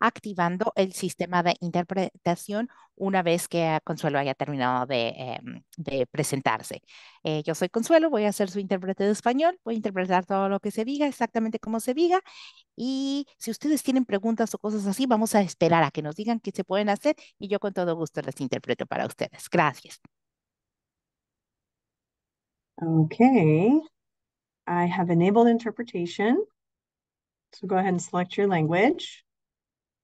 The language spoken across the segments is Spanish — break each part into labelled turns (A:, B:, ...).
A: activando el sistema de interpretación una vez que ah, Consuelo haya terminado de, em, presentarse. Eh, yo soy Consuelo, voy a ser su intérprete de español, voy a interpretar todo lo que se diga, exactamente como se diga, y si ustedes tienen preguntas o cosas así, vamos a esperar a que nos digan qué se pueden hacer y yo con todo gusto les interpreto para ustedes. Gracias. OK. I have enabled interpretation. So go ahead and select your language.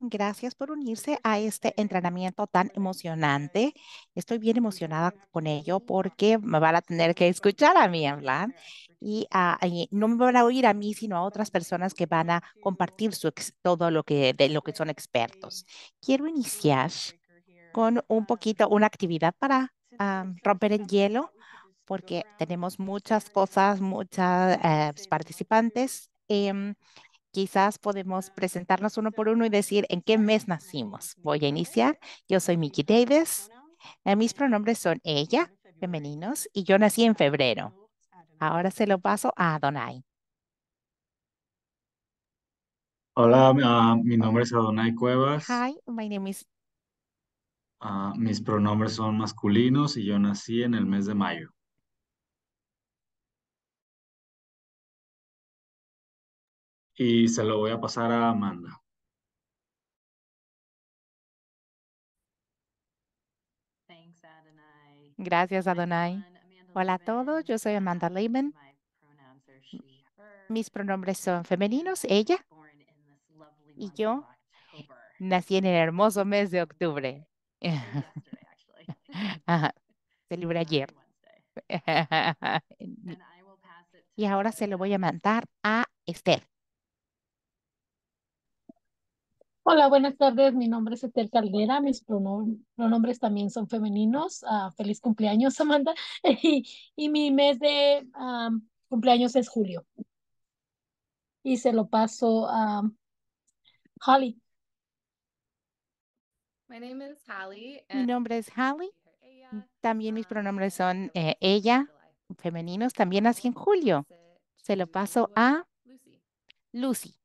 A: Gracias por unirse a este entrenamiento tan emocionante. Estoy bien emocionada con ello porque me van a tener que escuchar a mí hablar y, ah, no me van a oír a mí, sino a otras personas que van a compartir todo lo que, de lo que son expertos. Quiero iniciar con un poquito, una actividad para ah, romper el hielo porque tenemos muchas cosas, muchas eh, participantes. Em, quizás podemos presentarnos uno por uno y decir en qué mes nacimos. Voy a iniciar. Yo soy Mickey Davis. Eh, mis pronombres son ella, femeninos, y yo nací en febrero. Ahora se lo paso a Adonai. Hola, ah, mi nombre es Adonai Cuevas. Hi, my name is... Ah, mis pronombres son masculinos y yo nací en el mes de mayo. y se lo voy a pasar a Amanda. Gracias, Adonai. Hola a todos, yo soy Amanda Lehman. Mis pronombres son femeninos, ella y yo. Nací en el hermoso mes de octubre. Se ayer. Y ahora se lo voy a mandar a Esther. Hola, buenas tardes. Mi nombre es Etel Caldera. Mis pronombres también son femeninos. Ah, feliz cumpleaños, Amanda. y, mi mes de cumpleaños es julio. Y se lo paso a Holly. My name is Holly mi nombre es Holly. También mis um, pronombres son eh, ella, femeninos. También así en julio. Se lo paso a Lucy.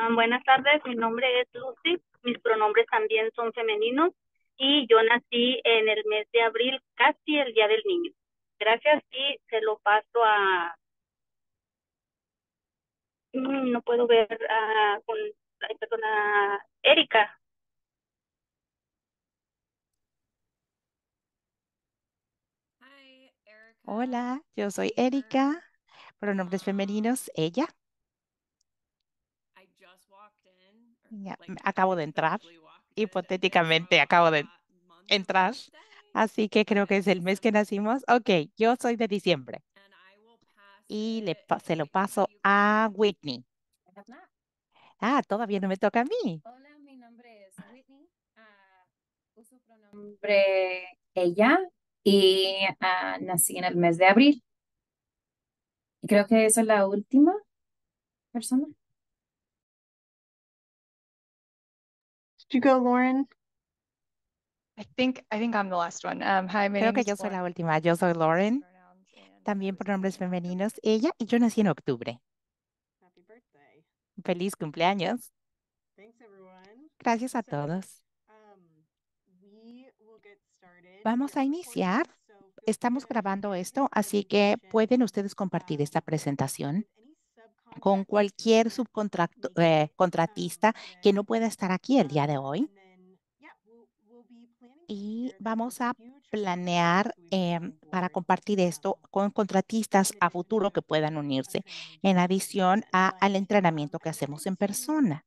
A: Ah, buenas tardes, mi nombre es Lucy, mis pronombres también son femeninos y yo nací en el mes de abril, casi el Día del Niño. Gracias y se lo paso a... Mm, no puedo ver a, con la Erika. Hola, yo soy Erika, pronombres femeninos, ella. Mm, acabo de entrar, hipotéticamente acabo de entrar, así que creo que es el mes que nacimos. Ok, yo soy de diciembre y le, se lo paso a Whitney. Ah, todavía no me toca a mí. Hola, mi nombre es Whitney. Ah, uso pronombre ella y ah, nací en el mes de abril. Creo que esa es la última persona. you go, Lauren? I think, I'm the last um, Creo que yo soy la última. Yo soy Lauren. También por nombres femeninos. Ella y yo nací en octubre. Happy Feliz cumpleaños. Gracias a todos. Um, Vamos a iniciar. Estamos grabando esto, así que pueden ustedes compartir esta presentación con cualquier subcontratista eh, um, contratista que no pueda estar aquí el día de um, hoy. Y vamos a planear em, para compartir esto um, con contratistas a futuro que puedan unirse, en adición al entrenamiento que hacemos en persona.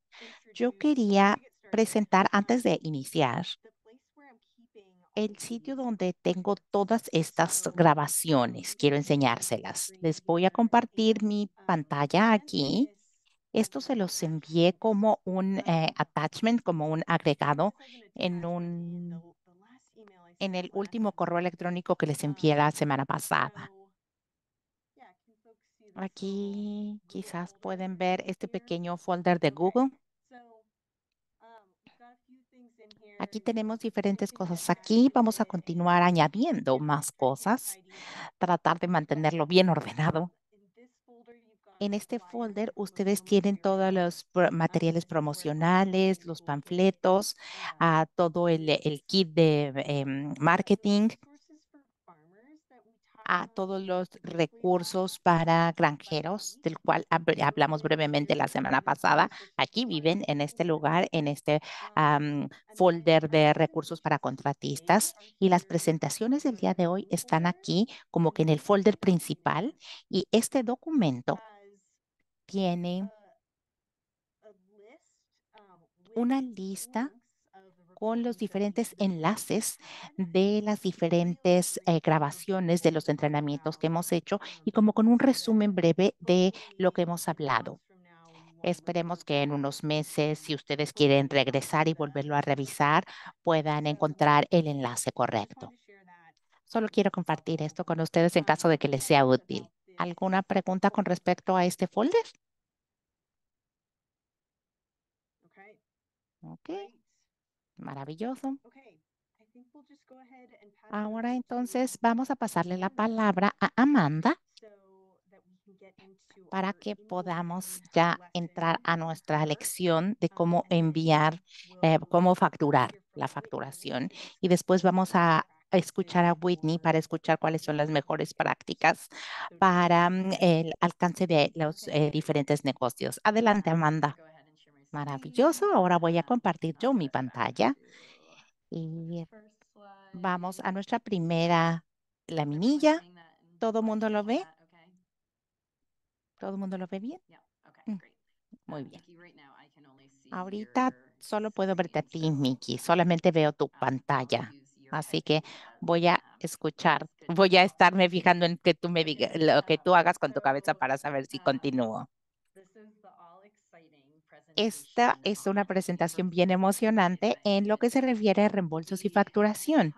A: Yo quería presentar antes de iniciar el sitio donde tengo todas estas grabaciones. Quiero enseñárselas. Les voy a compartir mi pantalla aquí. Esto se los envié como un eh, attachment, como un agregado en un en el último correo electrónico que les envié la semana pasada. Aquí quizás pueden ver este pequeño folder de Google. Aquí tenemos diferentes cosas. Aquí vamos a continuar añadiendo más cosas, tratar de mantenerlo bien ordenado. En este folder, ustedes tienen todos los materiales promocionales, los panfletos, ah, todo el, kit de em, marketing, a todos los recursos para granjeros, del cual hablamos brevemente la semana pasada. Aquí viven en este lugar, en este folder de recursos para contratistas y las presentaciones del día de hoy están aquí como que en el folder principal y este documento tiene ah, una lista con los diferentes enlaces de las diferentes eh, grabaciones de los entrenamientos que hemos hecho y como con un resumen breve de lo que hemos hablado. Esperemos que en unos meses, si ustedes quieren regresar y volverlo a revisar, puedan encontrar el enlace correcto. Solo quiero compartir esto con ustedes en caso de que les sea útil. ¿Alguna pregunta con respecto a este folder? Okay. Maravilloso. Ahora entonces vamos a pasarle la palabra a Amanda para que podamos ya entrar a nuestra lección de um, cómo enviar, eh, cómo facturar la facturación. Y después vamos a escuchar a Whitney para escuchar cuáles son las mejores prácticas para mm, el alcance de los eh, diferentes negocios. Adelante, Amanda. Maravilloso. Ahora voy a compartir yo mi pantalla. Y vamos a nuestra primera laminilla. ¿Todo el mundo lo ve? ¿Todo el mundo lo ve bien? Mm, muy bien. Ahorita solo puedo verte a ti, Mickey. Solamente veo tu pantalla. Así que voy a escuchar, voy a estarme fijando en que tú me digas, lo que tú hagas con tu cabeza para saber si continúo. Esta es una presentación bien emocionante en lo que se refiere a reembolsos y facturación.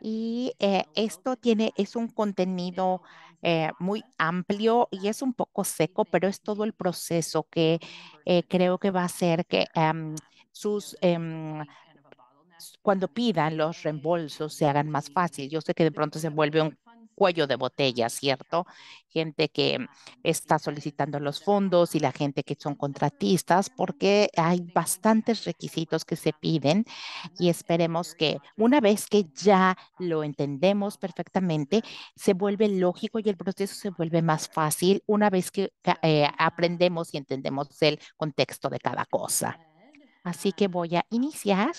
A: Y eh, esto tiene, es un contenido eh, muy amplio y es un poco seco, pero es todo el proceso que eh, creo que va a hacer que em, sus em, cuando pidan los reembolsos se hagan más fácil. Yo sé que de pronto se vuelve un cuello de botella, ¿cierto? Gente que está solicitando los fondos y la gente que son contratistas, porque hay bastantes requisitos que se piden y esperemos que una vez que ya lo entendemos perfectamente, se vuelve lógico y el proceso se vuelve más fácil una vez que eh, aprendemos y entendemos el contexto de cada cosa. Así que voy a iniciar,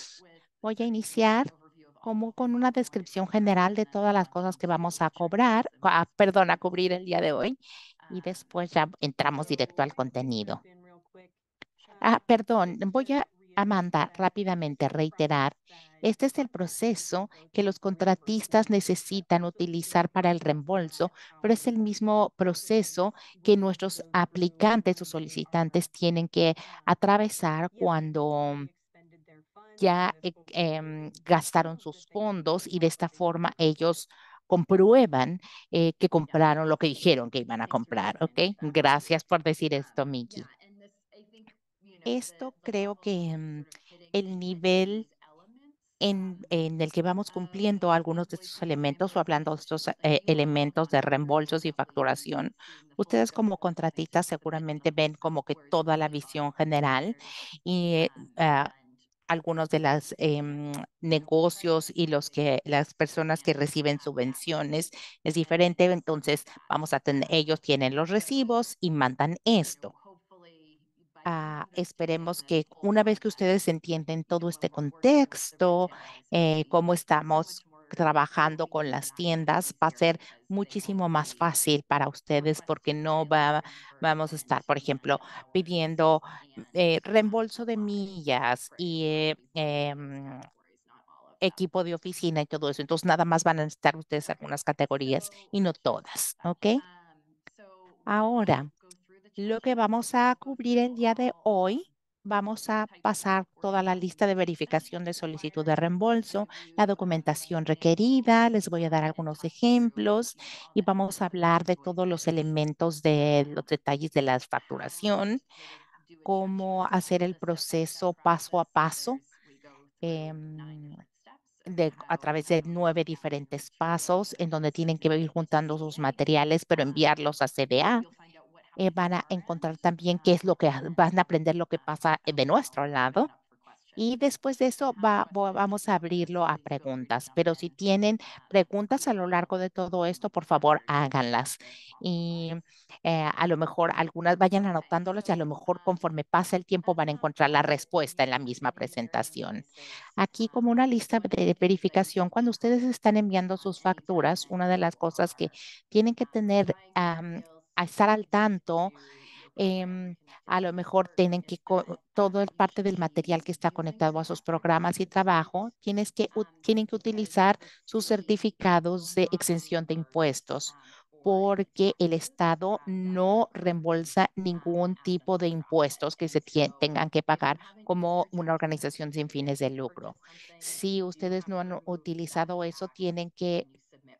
A: voy a iniciar como con una descripción general de todas las cosas que vamos a cobrar, perdón, a cubrir el día de hoy y después ya entramos directo al contenido. Ah, perdón, voy a, mandar rápidamente reiterar. Este es el proceso que los contratistas necesitan utilizar para el reembolso, pero es el mismo proceso que nuestros aplicantes o solicitantes tienen que atravesar cuando ya eh, em, gastaron sus fondos y de esta forma ellos comprueban eh, que compraron lo que dijeron que iban a comprar, ¿ok? Gracias por decir esto, Miki. Esto creo que em, el nivel en, el que vamos cumpliendo algunos de estos elementos o hablando de estos eh, elementos de reembolsos y facturación, ustedes como contratistas seguramente ven como que toda la visión general y ah, algunos de los em, negocios y los que las personas que reciben subvenciones es diferente. Entonces, vamos a tener, ellos tienen los recibos y mandan esto. Ah, esperemos que una vez que ustedes entienden todo este contexto, eh, cómo estamos trabajando con las tiendas va a ser muchísimo más fácil para ustedes porque no va, vamos a estar, por ejemplo, pidiendo eh, reembolso de millas y eh, em, equipo de oficina y todo eso. Entonces, nada más van a necesitar ustedes algunas categorías y no todas, ¿ok? Ahora, lo que vamos a cubrir el día de hoy vamos a pasar toda la lista de verificación de solicitud de reembolso, la documentación requerida, les voy a dar algunos ejemplos y vamos a hablar de todos los elementos de los detalles de la facturación, cómo hacer el proceso paso a paso em, a través de nueve diferentes pasos en donde tienen que ir juntando sus materiales, pero enviarlos a CDA. Eh, van a encontrar también qué es lo que van a aprender lo que pasa de nuestro lado. Y después de eso vamos a abrirlo a preguntas. Pero si tienen preguntas a lo largo de todo esto, por favor, háganlas. Y eh, a lo mejor algunas vayan anotándolas y a lo mejor conforme pasa el tiempo van a encontrar la respuesta en la misma presentación. Aquí como una lista de verificación, cuando ustedes están enviando sus facturas, una de las cosas que tienen que tener a estar al tanto. Em, a lo mejor tienen que todo el parte del material que está conectado a sus programas y trabajo, tienes que, tienen que utilizar sus certificados de exención de impuestos porque el Estado no reembolsa ningún tipo de impuestos que se tengan que pagar como una organización sin fines de lucro. Si ustedes no han utilizado eso, tienen que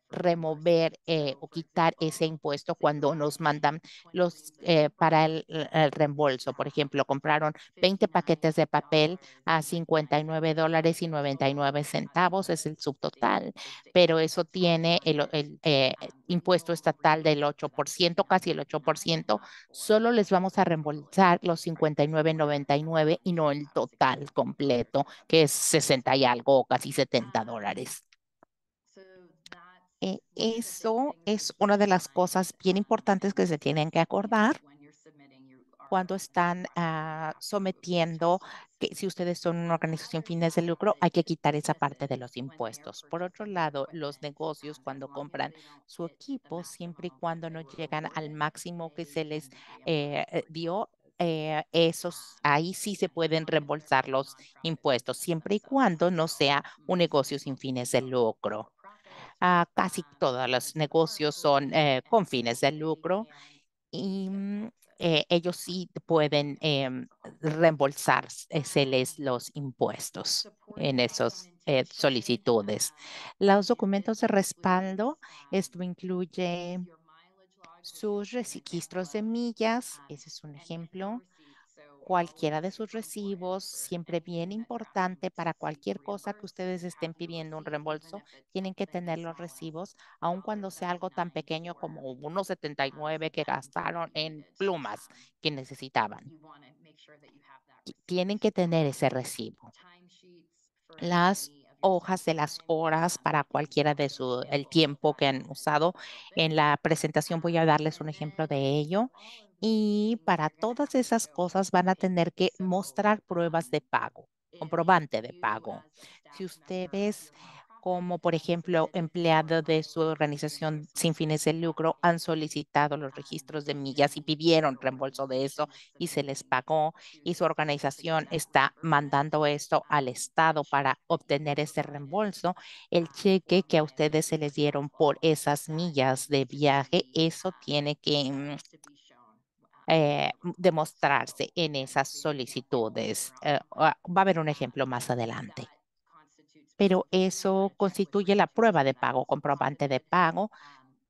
A: remover eh, o quitar ese impuesto cuando nos mandan los eh, para el, reembolso. Por ejemplo, compraron 20 paquetes de papel a 59 dólares y 99 centavos, es el subtotal, pero eso tiene el, eh, impuesto estatal del 8%, casi el 8%, solo les vamos a reembolsar los 59.99 y no el total completo, que es 60 y algo, casi 70 dólares. Eh, eso es una de las cosas bien importantes que se tienen que acordar cuando están ah, sometiendo, que si ustedes son una organización fines de lucro, hay que quitar esa parte de los impuestos. Por otro lado, los negocios cuando compran su equipo, siempre y cuando no llegan al máximo que se les eh, dio, eh, esos ah, ahí sí se pueden reembolsar los impuestos, siempre y cuando no sea un negocio sin fines de lucro. Ah, casi ah, todos los ah, negocios son eh, con fines de lucro y mm, eh, ellos sí pueden em, eh, los impuestos en esas eh, solicitudes. Los documentos este de pues, respaldo, esto incluye sus registros de millas, ese es un ejemplo, cualquiera de sus recibos, siempre bien importante para cualquier cosa que ustedes estén pidiendo un reembolso, tienen que tener los recibos, aun cuando sea algo tan pequeño como 1.79 que gastaron en plumas que necesitaban. Tienen que tener ese recibo. Las hojas de las horas para cualquiera de su el tiempo que han usado. En la presentación voy a darles un ejemplo de ello y para todas esas cosas van a tener que mostrar pruebas de pago, comprobante de pago. Si ustedes como por ejemplo empleado de su organización sin fines de lucro han solicitado los registros de millas y pidieron reembolso de eso y se les pagó y su organización está mandando esto al Estado para obtener ese reembolso, el cheque que a ustedes se les dieron por esas millas de viaje, eso tiene que mm, eh, demostrarse en esas solicitudes. Eh, ah, va a haber un ejemplo más adelante. Pero eso constituye la prueba de pago, comprobante de pago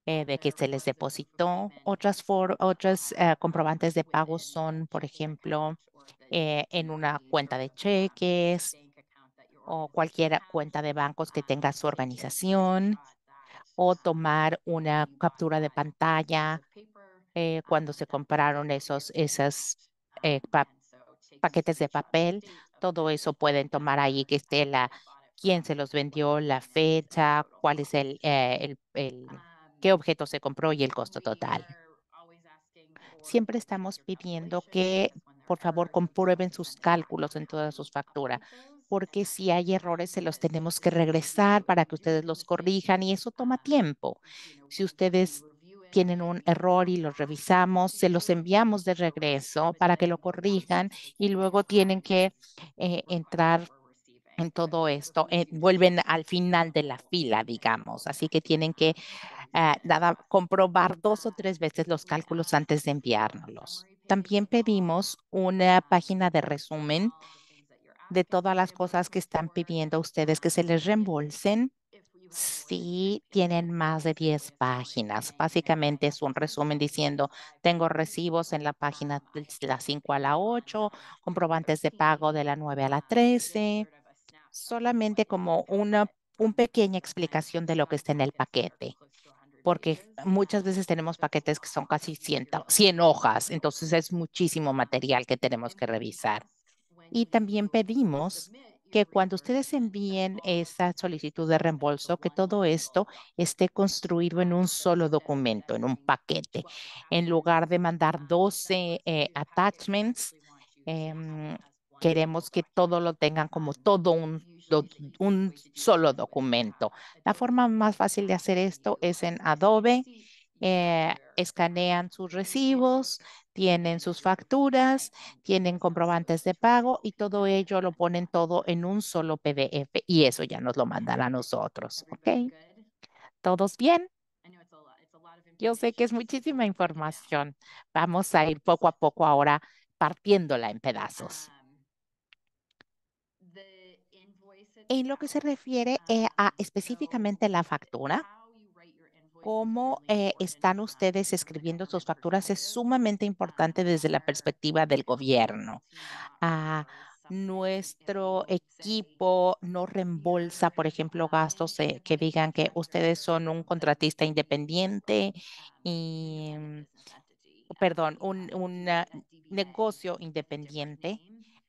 A: eh, de que se les depositó. Otras, otras comprobantes de pago son, por ejemplo, en una cuenta de cheques o cualquier cuenta de bancos que tenga su organización o tomar una captura de pantalla eh, cuando se compraron esos esas, eh, paquetes de papel. Todo eso pueden tomar ahí que esté la quién se los vendió, la fecha, cuál es eh, el, el qué objeto se compró y el costo total. Siempre estamos pidiendo que por favor comprueben sus cálculos en todas sus facturas, porque si hay errores se los tenemos que regresar para que ustedes los corrijan y eso toma tiempo. Si ustedes tienen un error y los revisamos, se los enviamos de regreso para que lo corrijan y luego tienen que eh, entrar en todo esto, eh, vuelven al final de la fila, digamos. Así que tienen que ah, comprobar dos o tres veces los cálculos antes de enviárnoslos. También pedimos una página de resumen de todas las cosas que están pidiendo ustedes que se les reembolsen este sí tienen más de 10 páginas. Básicamente es un resumen diciendo, tengo recibos en la página de la 5 a la 8, comprobantes de pago de la 9 a la 13, solamente como una, un pequeña explicación de lo que está en el paquete porque muchas veces tenemos paquetes que son casi 100, 100 hojas, entonces es muchísimo material que tenemos que revisar. Y también pedimos que cuando ustedes envíen esa solicitud de reembolso, que todo esto esté construido en un solo documento, en un paquete, en lugar de mandar 12 eh, attachments. Em, queremos que todo lo tengan como todo un, un solo documento. La forma más fácil de hacer esto es en Adobe eh, escanean sus recibos, tienen sus facturas, tienen comprobantes de pago y todo ello lo ponen todo en un solo PDF y eso ya nos lo mandan a nosotros. ¿Ok? ¿Todos bien? Yo sé que es muchísima información. Vamos a ir poco a poco ahora partiéndola en pedazos. Um, en lo que se refiere um, eh, a específicamente la factura, cómo eh, están ustedes escribiendo sus facturas es sumamente importante desde la perspectiva del gobierno. Ah, nuestro equipo no reembolsa, por ejemplo, gastos que digan que ustedes son un contratista independiente y, perdón, un, negocio independiente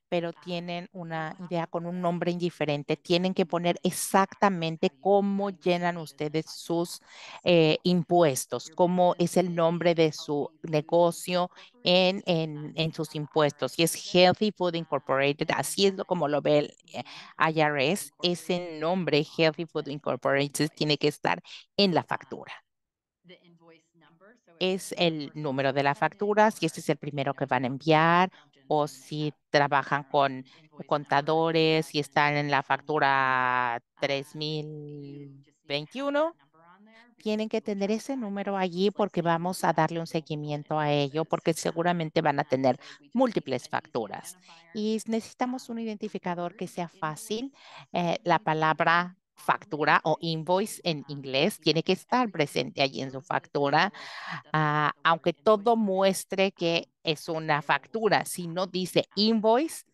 A: pero ah, tienen una idea con un nombre indiferente. Tienen que poner exactamente cómo llenan ustedes sus eh, impuestos, cómo es el nombre de su negocio en, en, sus impuestos. Si es Healthy Food Incorporated, así es como lo ve el eh, IRS, ese nombre Healthy Food Incorporated tiene que estar en la factura es el número de la factura, si este es el primero que van a enviar o si trabajan con contadores y están en la factura 3021, tienen que tener ese número allí porque vamos a darle un seguimiento a ello porque seguramente van a tener múltiples facturas. Y necesitamos un identificador que sea fácil. Eh, la palabra factura o invoice en inglés tiene que estar presente allí en su factura, ah, aunque todo muestre que es una factura. Si no dice invoice,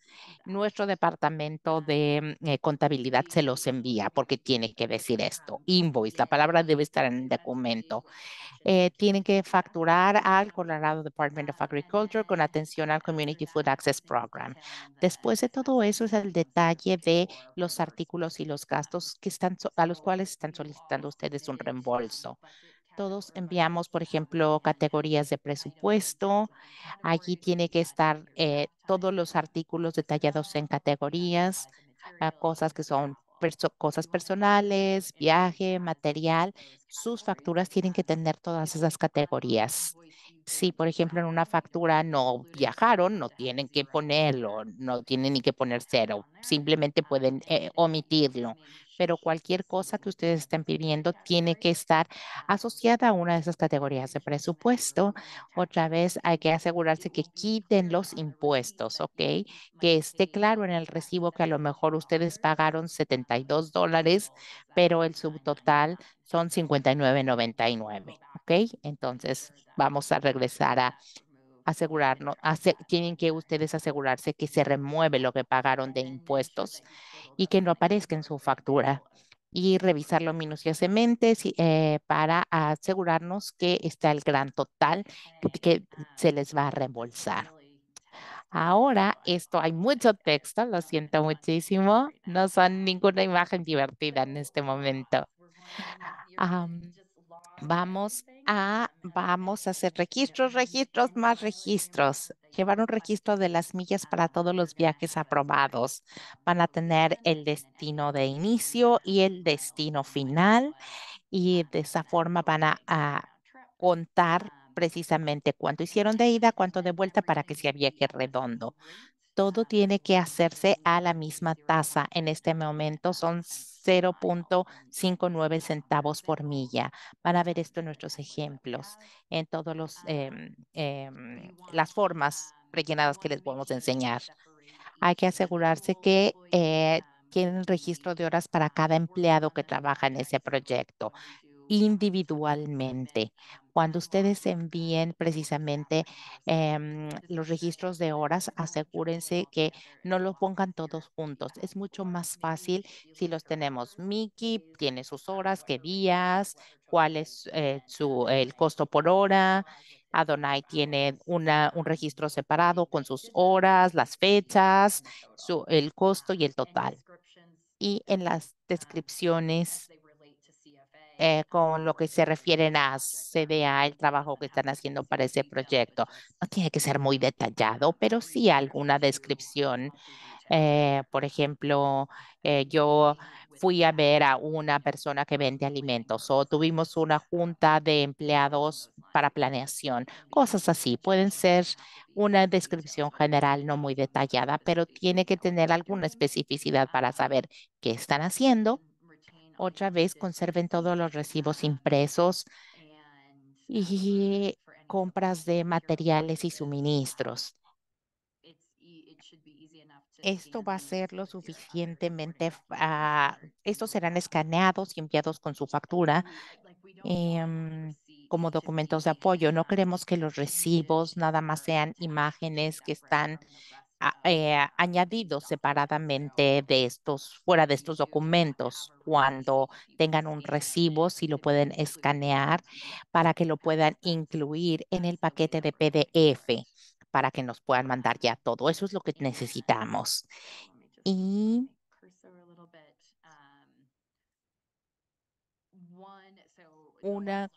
A: nuestro departamento de mm, eh, contabilidad se los envía porque tiene que decir esto. Ah, invoice, la palabra debe estar en el documento. Eh, tienen que facturar al Colorado Department of Agriculture con atención al Community Food Access Program. Después de todo eso es el detalle de los artículos y los gastos a los cuales están solicitando ustedes un reembolso. Todos enviamos, por ejemplo, categorías de presupuesto. Allí tiene que estar eh, todos los artículos detallados en categorías, ah, cosas que son cosas personales, viaje, material. Sus facturas tienen que tener todas esas categorías. Si, por ejemplo, en una factura no viajaron, no tienen que ponerlo, no tienen ni que poner cero, simplemente pueden eh, omitirlo pero cualquier cosa que ustedes estén pidiendo tiene que estar asociada a una de esas categorías de presupuesto. Otra vez hay que asegurarse que quiten los impuestos, ¿ok? Que esté claro en el recibo que a lo mejor ustedes pagaron 72 dólares, pero el subtotal son 59.99, ¿ok? Entonces vamos a regresar a asegurarnos, tienen que ustedes asegurarse que se remueve lo que pagaron de impuestos y que no aparezca en su factura y revisarlo minuciosamente eh, para asegurarnos que está el gran total que se les va a reembolsar. Ahora, esto hay mucho texto, lo siento muchísimo. No son ninguna imagen divertida en este momento. Vamos a, vamos a hacer registros, registros, más registros. Llevar un registro de las millas para todos los viajes aprobados. Van a tener el destino de inicio y el destino final. Y de esa forma van a, a contar precisamente cuánto hicieron de ida, cuánto de vuelta para que sea viaje redondo todo tiene que hacerse a la misma tasa. En este momento son 0.59 centavos por milla. Van a ver esto en nuestros ejemplos, en todas em, em, las formas rellenadas que les vamos a enseñar. Hay que asegurarse que eh, tienen registro de horas para cada empleado que trabaja en ese proyecto individualmente. Cuando ustedes envíen precisamente em, los registros de horas, asegúrense que no los pongan todos juntos. Es mucho más fácil si los tenemos. Mickey tiene sus horas, qué días, cuál es eh, su, el costo por hora. Adonai tiene una, un registro separado con sus horas, las fechas, su, el costo y el total. Y en las descripciones eh, con lo que se refieren a CDA, el trabajo que están haciendo para ese proyecto. No tiene que ser muy detallado, pero sí alguna descripción. Eh, por ejemplo, eh, yo fui a ver a una persona que vende alimentos o tuvimos una junta de empleados para planeación, cosas así. Pueden ser una descripción general no muy detallada, pero tiene que tener alguna especificidad para saber qué están haciendo, otra vez conserven todos los recibos impresos y compras de materiales y suministros. Esto va a ser lo suficientemente, ah, estos serán escaneados y enviados con su factura em, como documentos de apoyo. No queremos que los recibos nada más sean imágenes que están eh, añadido separadamente de estos, fuera de estos documentos. Cuando tengan un recibo, si lo pueden escanear para que lo puedan incluir en el paquete de PDF para que nos puedan mandar ya todo. Eso es lo que necesitamos. Y una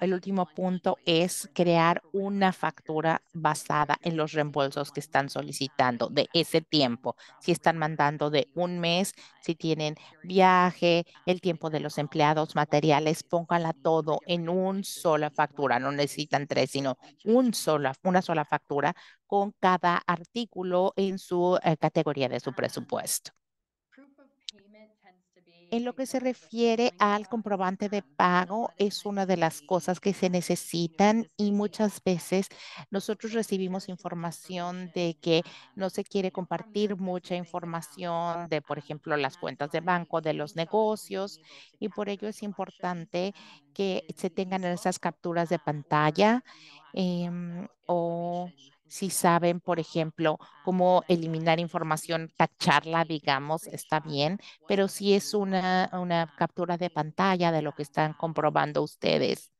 A: el último punto es crear una factura basada en los reembolsos que están solicitando de ese tiempo. Si están mandando de un mes, si tienen viaje, el tiempo de los empleados, materiales, pónganla todo en una sola factura. No necesitan tres, sino un sola, una sola factura con cada artículo en su eh, categoría de su presupuesto. En lo que se refiere al comprobante de pago, es una de las cosas que se necesitan y muchas veces nosotros recibimos información de que no se quiere compartir mucha información de, por ejemplo, las cuentas de banco, de los negocios, y por ello es importante que se tengan esas capturas de pantalla em, o si saben, por ejemplo, cómo eliminar información, tacharla, digamos, está bien, pero si es una, una captura de pantalla de lo que están comprobando ustedes,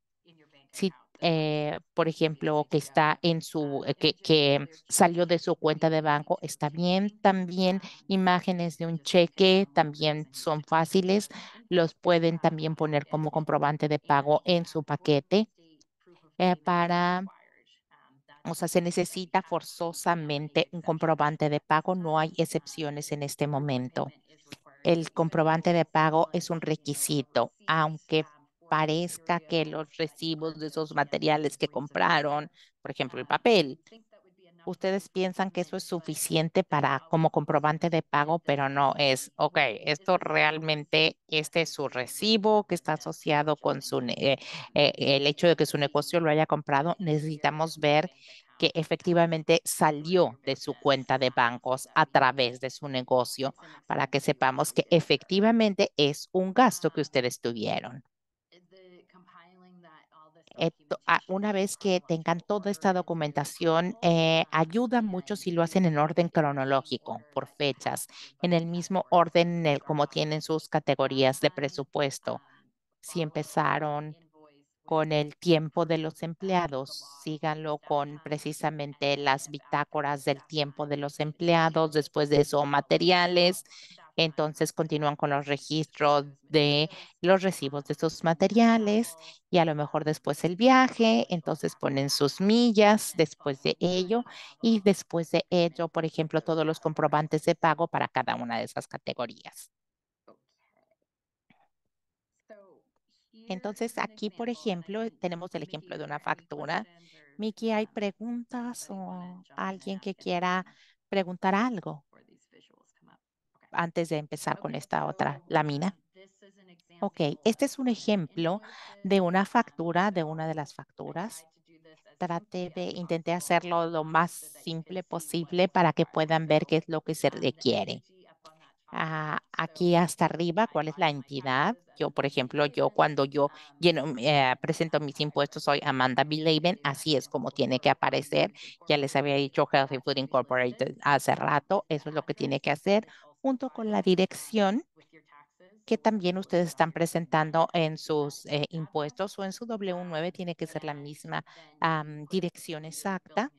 A: si, eh, por ejemplo, que está en su, eh, que, salió de su cuenta de banco, está bien. También imágenes de un cheque también son fáciles. Los pueden también poner como comprobante de pago en su paquete eh, para o sea, se necesita forzosamente un comprobante de pago. No hay excepciones en este momento. El comprobante de pago es un requisito, aunque parezca que los recibos de esos materiales que compraron, por ejemplo, el papel, ustedes piensan que eso es suficiente para como comprobante de pago, pero no es, ok, esto realmente, este es su recibo que está asociado con su, eh, eh, el hecho de que su negocio lo haya comprado, necesitamos ver que efectivamente salió de su cuenta de bancos a través de su negocio para que sepamos que efectivamente es un gasto que ustedes tuvieron. Eh, ah, una vez que tengan toda esta documentación, eh, ayuda mucho si lo hacen en orden cronológico, por fechas, en el mismo orden en eh, el, como tienen sus categorías de presupuesto. Si empezaron con el tiempo de los empleados. Síganlo con precisamente las bitácoras del tiempo de los empleados, después de eso materiales, entonces continúan con los registros de los recibos de sus materiales y a lo mejor después el viaje, entonces ponen sus millas después de ello y después de ello, por ejemplo, todos los comprobantes de pago para cada una de esas categorías. Entonces aquí, por ejemplo, tenemos el ejemplo de una factura. Miki, ¿hay preguntas o alguien que quiera preguntar algo? antes de empezar con esta otra lámina. Ok, este es un ejemplo de una factura, de una de las facturas. Trate de, intenté hacerlo lo más simple posible para que puedan ver qué es lo que se requiere. Ah, aquí hasta arriba, cuál es la entidad. Yo, por ejemplo, yo cuando yo um, eh, presento mis impuestos, soy Amanda Bilaben, así es como tiene que aparecer. Ya les había dicho Healthy Food Incorporated hace rato, eso es lo que tiene que hacer junto con la dirección que también ustedes están presentando en sus eh, impuestos o en su W9 tiene que ser la misma dirección exacta.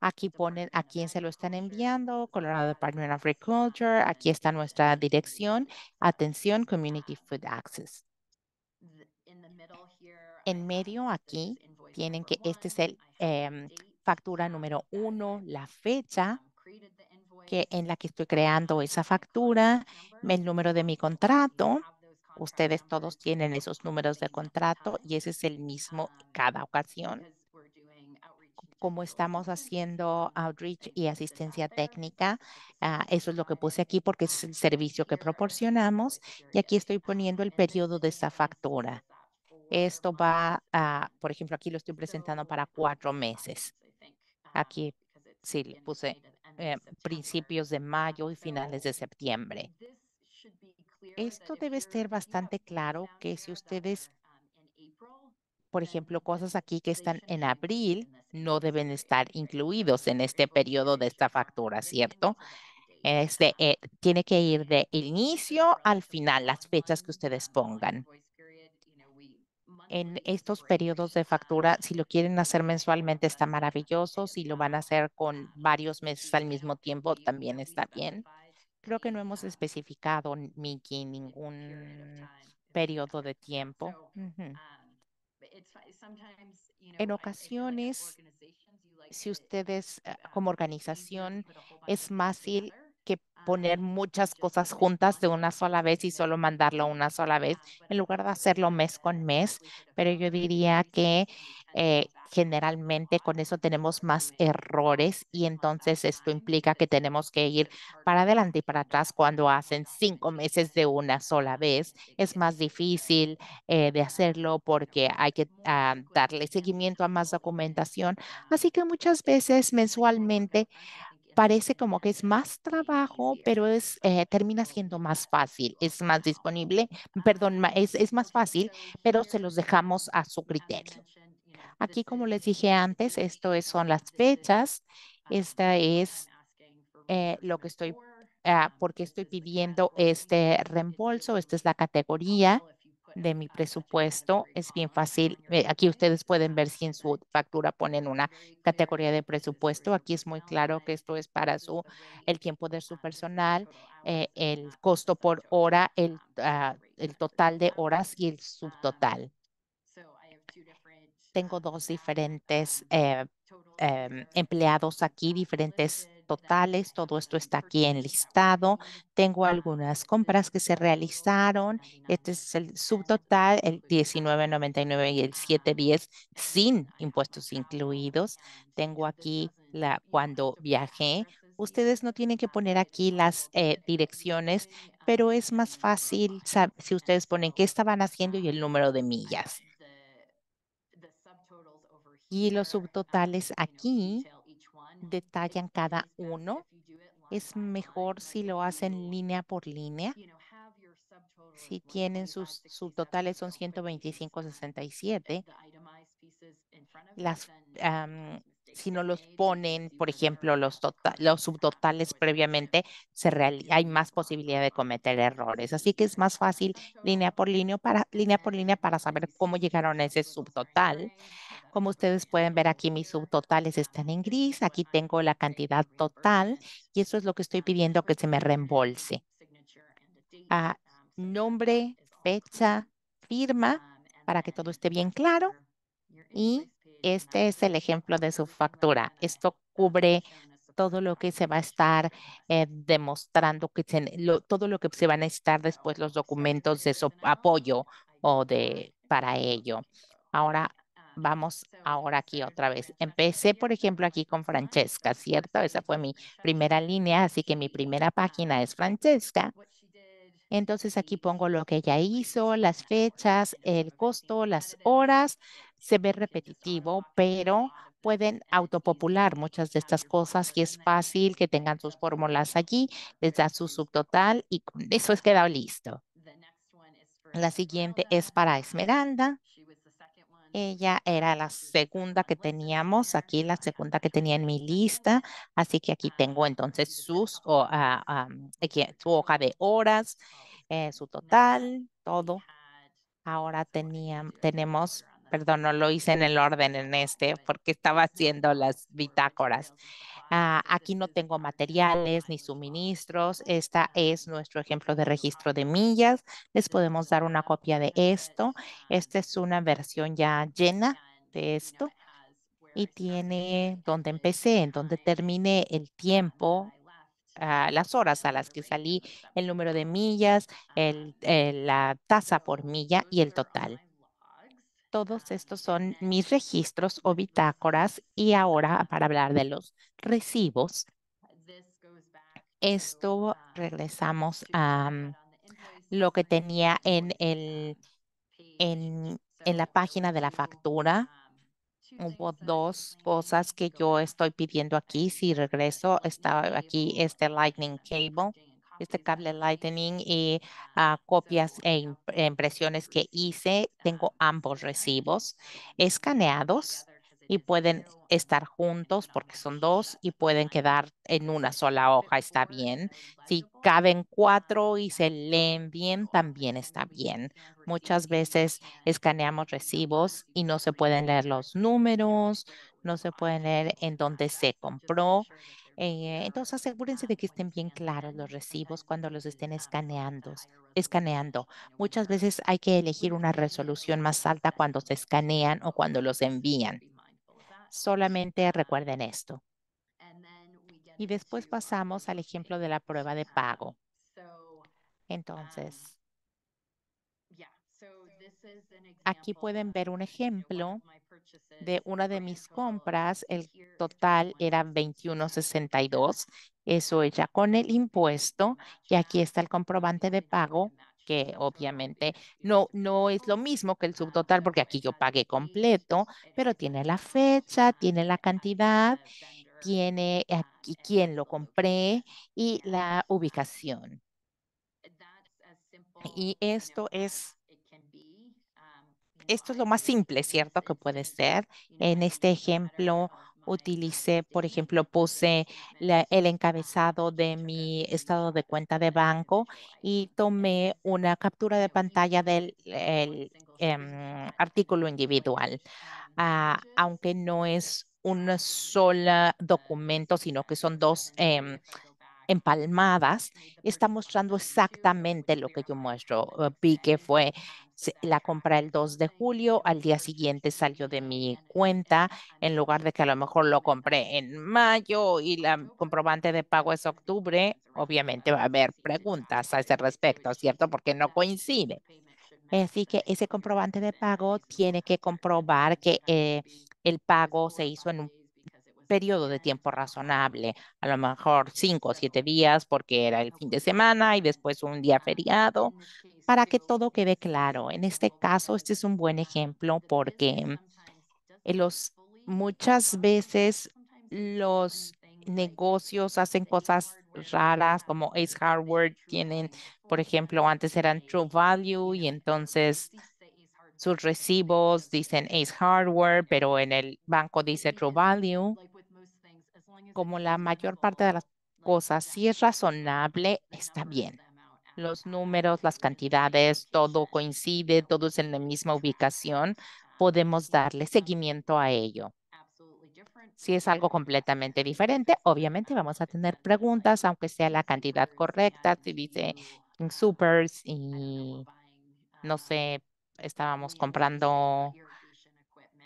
A: Aquí ponen a quién se lo están enviando, Colorado Department of Agriculture. Aquí está nuestra dirección. Atención, Community Food Access. En medio aquí tienen que este es el em, factura número uno, la fecha que en la que estoy creando esa factura, el número de mi contrato. Ustedes todos tienen esos números de contrato y ese es el mismo cada ocasión. Como estamos haciendo outreach y asistencia técnica, ah, eso es lo que puse aquí porque es el servicio que proporcionamos y aquí estoy poniendo el periodo de esa factura. Esto va, a, por ejemplo, aquí lo estoy presentando para cuatro meses. Aquí sí, puse Em, principios de mayo y finales de septiembre. Esto debe estar bastante claro que si ustedes, um, por ejemplo, cosas aquí que están en abril, no deben estar incluidos en este periodo de esta factura, ¿cierto? Este, eh, tiene que ir de inicio al final, las fechas que ustedes pongan en estos periodos de factura, um, si lo quieren hacer mensualmente está uh, maravilloso, si lo van a hacer con um, varios meses al mismo tiempo también está bien. Creo que no hemos um, especificado, Miki, ningún periodo de tiempo. En ocasiones, si ustedes como organización, es más fácil que ah, poner muchas cosas juntas de una sola vez y solo mandarlo una sola vez ah, en lugar de hacerlo mes con mes. Pero yo diría que eh, generalmente con eso tenemos más errores y entonces esto implica que tenemos que ir para adelante y para atrás cuando hacen cinco meses de una sola vez. Es más difícil eh, de hacerlo porque hay que ah, darle seguimiento a más documentación. Así que muchas veces mensualmente parece como que es más trabajo, pero es, eh, termina siendo más fácil, es más disponible, perdón, es, más fácil, pero se los dejamos a su criterio. Aquí, como les dije antes, esto son las fechas. Esta es eh, lo que estoy, ah, porque estoy pidiendo este reembolso. Esta es la categoría de mi presupuesto. Es bien fácil. Eh, aquí ustedes pueden ver si en su factura ponen una categoría de presupuesto. Aquí es muy claro que esto es para su el tiempo de su personal, eh, el costo por hora, el, ah, el total de horas y el subtotal. Tengo dos diferentes eh, em, empleados aquí, diferentes totales. Todo esto está aquí en listado. Tengo algunas compras que se realizaron. Este es el subtotal, el 19.99 y el 7.10 sin impuestos incluidos. Tengo aquí la cuando viajé. Ustedes no tienen que poner aquí las eh, direcciones, pero es más fácil si ustedes ponen qué estaban haciendo y el número de millas. Y los subtotales aquí detallan cada uno. Es mejor si lo hacen línea por línea. Si tienen sus subtotales son 125.67, las si no los ponen, por ejemplo, los, tota-, subtotales previamente, se hay más posibilidad de cometer errores. Así que es más fácil línea por línea para, línea por línea para saber cómo llegaron a ese subtotal. Como ustedes pueden ver aquí, mis subtotales están en gris. Aquí tengo la cantidad total y eso es lo que estoy pidiendo que se me reembolse. a nombre, fecha, firma, para que todo esté bien claro. Y este es el ejemplo de su factura. Esto cubre todo lo que se va a estar eh, demostrando, que todo lo que se van a necesitar después los documentos de su apoyo o de para ello. Ahora vamos ahora aquí otra vez. Empecé, por ejemplo, aquí con Francesca, ¿cierto? Esa fue mi primera línea, así que mi primera página es Francesca. Entonces aquí pongo lo que ella hizo, las fechas, el costo, las horas. Se ve repetitivo, pero pueden autopopular muchas de estas cosas y es fácil que tengan sus fórmulas allí, les da su subtotal y con eso es quedado listo. La siguiente es para Esmeralda. Ella era la segunda que teníamos aquí, la segunda que tenía en mi lista. Así que aquí tengo entonces sus, ah, ah, su hoja de horas, eh, su total, todo. Ahora tenemos, perdón, no lo hice en el orden en este porque estaba haciendo las bitácoras. Ah, aquí no tengo materiales ni suministros, esta es nuestro ejemplo de registro de millas, les podemos dar una copia de esto, esta es una versión ya llena de esto y tiene donde empecé, en donde terminé el tiempo, ah, las horas a las que salí, el número de millas, eh, la tasa por milla y el total. Todos estos son mis registros o bitácoras y ahora para hablar de los recibos, esto regresamos a mm, lo que tenía en, el, en, en la página de la factura. Hubo dos cosas que yo estoy pidiendo aquí. Si regreso, está aquí este lightning cable este cable Lightning y ah, ah, copias e, e impresiones que hice. Ah, Tengo ambos recibos escaneados y pueden estar juntos porque son dos y pueden quedar en una sola hoja, está bien. Si caben cuatro y se leen bien, también está bien. Muchas veces escaneamos recibos y no se pueden leer los números, no se pueden leer en dónde se compró. Eh, entonces, asegúrense de que estén bien claros los recibos cuando los estén escaneando. escaneando. Muchas veces hay que elegir una resolución más alta cuando se escanean o cuando los envían. Solamente recuerden esto. Y después pasamos al ejemplo de la prueba de pago. Entonces, Aquí pueden ver un ejemplo de una de mis compras. El total era 21.62. Eso es ya con el impuesto. Y aquí está el comprobante de pago que obviamente no, no es lo mismo que el uh, subtotal porque aquí yo pagué completo, pero tiene la fecha, tiene la cantidad, tiene aquí quién lo compré y la ubicación. Y esto es esto es lo más simple, ¿cierto? Que puede ser. En este ejemplo, utilicé, por ejemplo, puse el encabezado de mi estado de cuenta de banco y tomé una captura de pantalla del em, artículo individual. Ah, aunque no es un solo documento, sino que son dos em, empalmadas, está mostrando exactamente lo que yo muestro. Eh, vi que fue la compra el 2 de julio, al día siguiente salió de mi cuenta, en lugar de que a lo mejor lo compré en mayo y la comprobante de pago es octubre, obviamente va a haber preguntas a ese respecto, ¿cierto? Porque no coincide. Así que ese comprobante de pago tiene que comprobar que eh, el pago se hizo en un periodo de tiempo razonable, a lo mejor cinco o siete días porque era el fin de semana y después un día ah, feriado, para que todo quede claro. En este caso, este es un buen ejemplo porque los, muchas veces los negocios hacen cosas raras como Ace Hardware tienen, por ejemplo, antes eran True Value y entonces sus recibos dicen Ace Hardware, pero en el banco dice True Value como la mayor parte de las cosas, si es razonable, está bien. Los números, las cantidades, todo coincide, todo es en la misma ubicación, podemos darle seguimiento a ello. Si es algo completamente diferente, obviamente vamos a tener preguntas, aunque sea la cantidad correcta, si dice supers y no sé, estábamos comprando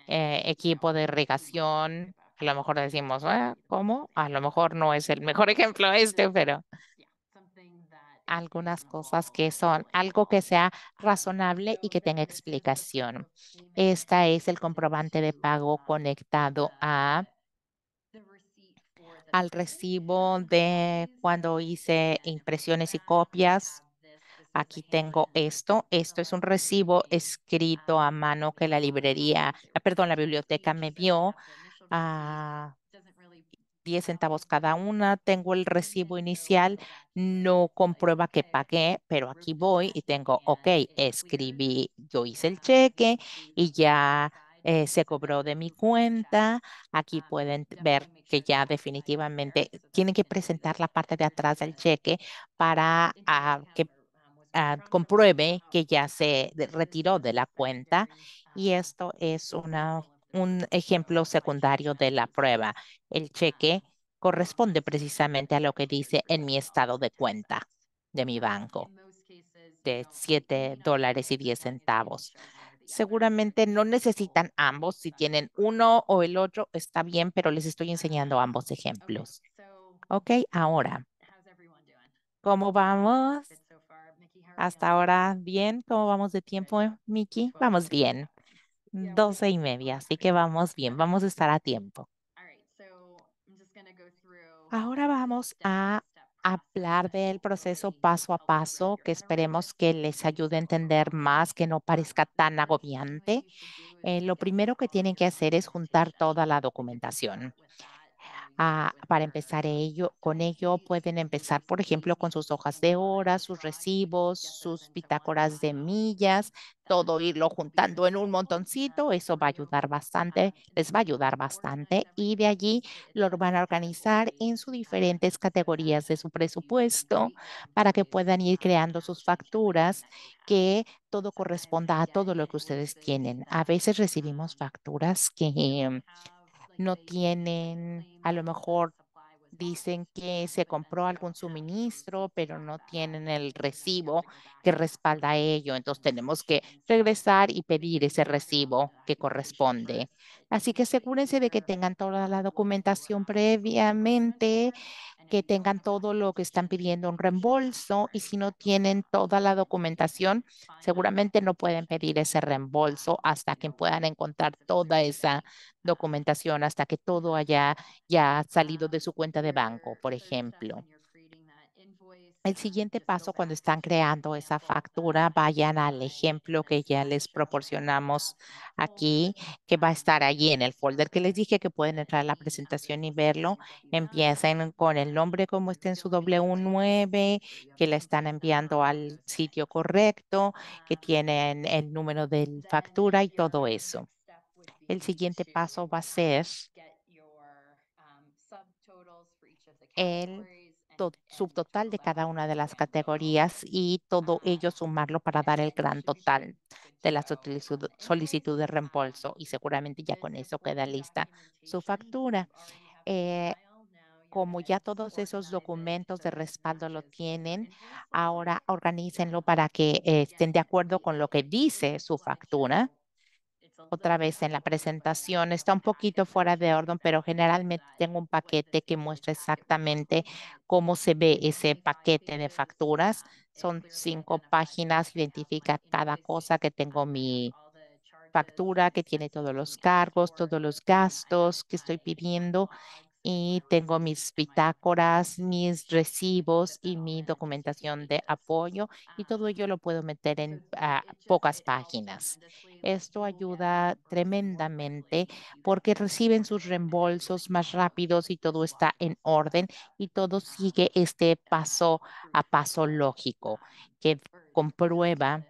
A: eh, equipo de irrigación a lo mejor decimos, ah, ¿cómo? A lo mejor no es el mejor ejemplo este, pero algunas cosas que son algo que sea razonable y que tenga explicación. Esta es el comprobante de pago conectado a al recibo de cuando hice impresiones y copias. Aquí tengo esto. Esto es un recibo escrito a mano que la librería, perdón, la biblioteca me vio a 10 centavos cada una, tengo el recibo inicial, no comprueba que pagué, pero aquí voy y tengo, ok, escribí, yo hice el cheque y ya eh, se cobró de mi cuenta. Aquí um, pueden ver que ya definitivamente tienen que presentar la parte de atrás del cheque para que compruebe que ya se retiró de la cuenta. Y um, esto es una un ejemplo secundario de la prueba. El cheque corresponde precisamente a lo que dice en mi estado de cuenta de mi banco de 7 dólares y 10 centavos. Seguramente no necesitan ambos. Si tienen uno o el otro, está bien, pero les estoy enseñando ambos ejemplos. Ok, ahora, ¿cómo vamos? Hasta ahora, bien. ¿Cómo vamos de tiempo, Miki? Vamos bien. 12 y media, así que vamos bien, vamos a estar a tiempo. Ahora vamos a hablar del proceso paso a paso que esperemos que les ayude a entender más, que no parezca tan agobiante. Eh, lo primero que tienen que hacer es juntar toda la documentación para empezar ello, con ello pueden empezar, por ejemplo, con sus hojas de horas, sus recibos, sus bitácoras de millas, todo irlo juntando en un montoncito, eso va a ayudar bastante, les va a ayudar bastante y de allí lo van a organizar en sus diferentes categorías de su presupuesto para que puedan ir creando sus facturas que todo corresponda a todo lo que ustedes tienen. A veces recibimos facturas que no tienen, a lo mejor dicen que se compró algún suministro, pero no tienen el recibo que respalda ello. Entonces tenemos que regresar y pedir ese recibo que corresponde. Así que asegúrense de que tengan toda la documentación previamente, que tengan todo lo que están pidiendo un reembolso y si no tienen toda la documentación, seguramente no pueden pedir ese reembolso hasta que puedan encontrar toda esa documentación, hasta que todo haya ya salido de su cuenta de banco, por ejemplo. El siguiente paso cuando están creando esa factura, vayan al ejemplo que ya les proporcionamos aquí, que va a estar allí en el folder que les dije que pueden entrar a la presentación y verlo. Empiecen con el nombre como está en su W9, que la están enviando al sitio correcto, que tienen el número de factura y todo eso. El siguiente paso va a ser um, el subtotal de cada una de las categorías y todo ello sumarlo para dar el gran total de la solicitud de reembolso y seguramente ya con eso queda lista su factura. Eh, como ya todos esos documentos de respaldo lo tienen, ahora organícenlo para que eh, estén de acuerdo con lo que dice su factura otra vez en la presentación. Está un poquito fuera de orden, pero generalmente tengo un paquete que muestra exactamente cómo se ve ese paquete de facturas. Son cinco páginas, identifica cada cosa que tengo mi factura, que tiene todos los cargos, todos los gastos que estoy pidiendo y tengo mis bitácoras, mis recibos y mi documentación de apoyo y todo ello lo puedo meter en ah, pocas páginas. Esto ayuda tremendamente porque reciben sus reembolsos más rápidos y todo está en orden y todo sigue este paso a paso lógico que comprueba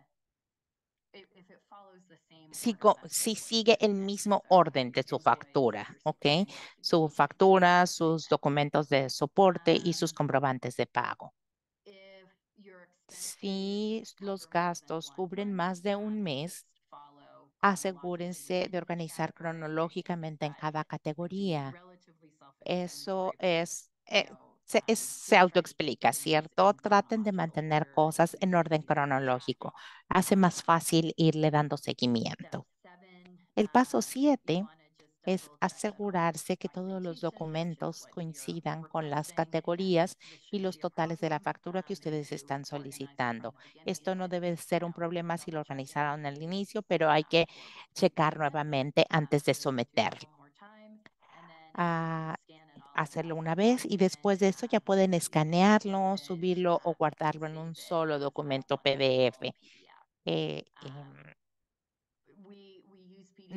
A: si, sigue el mismo orden de su factura, ¿ok? Su factura, sus documentos de soporte y sus comprobantes de pago. Si los gastos cubren más de un mes, asegúrense de organizar cronológicamente en cada categoría. Eso es eh, se, autoexplica, ¿cierto? Traten de mantener cosas en orden cronológico. Hace más fácil irle dando seguimiento. El paso siete es asegurarse que todos los documentos coincidan con las categorías y los totales de la factura que ustedes están solicitando. Esto no debe ser un problema si lo organizaron al inicio, pero hay que checar nuevamente antes de someterlo. Ah, hacerlo una vez y después de eso ya pueden escanearlo, subirlo o guardarlo en un solo documento PDF. Eh, em,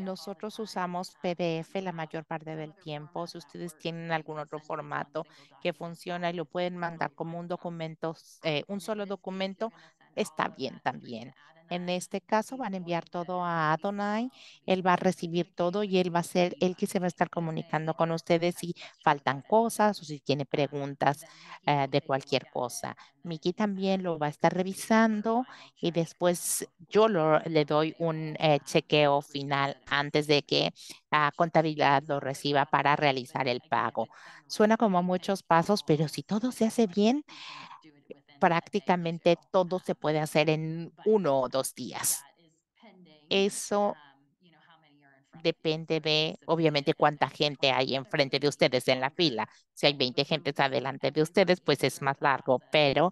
A: nosotros usamos PDF la mayor parte del tiempo. Si ustedes tienen algún otro formato que funciona y lo pueden mandar como un documento, eh, un solo documento, está bien también. En este caso van a enviar todo a Adonai, él va a recibir todo y él va a ser el que se va a estar comunicando con ustedes si faltan cosas o si tiene preguntas eh, de cualquier cosa. Miki también lo va a estar revisando y después yo le doy un eh, chequeo final antes de que la ah, contabilidad lo reciba para realizar el pago. Suena como muchos pasos, pero si todo se hace bien, prácticamente todo se puede hacer en uno o dos días. Eso depende de, obviamente, cuánta gente hay enfrente de ustedes en la fila. Si hay 20 gentes adelante de ustedes, pues es más largo. Pero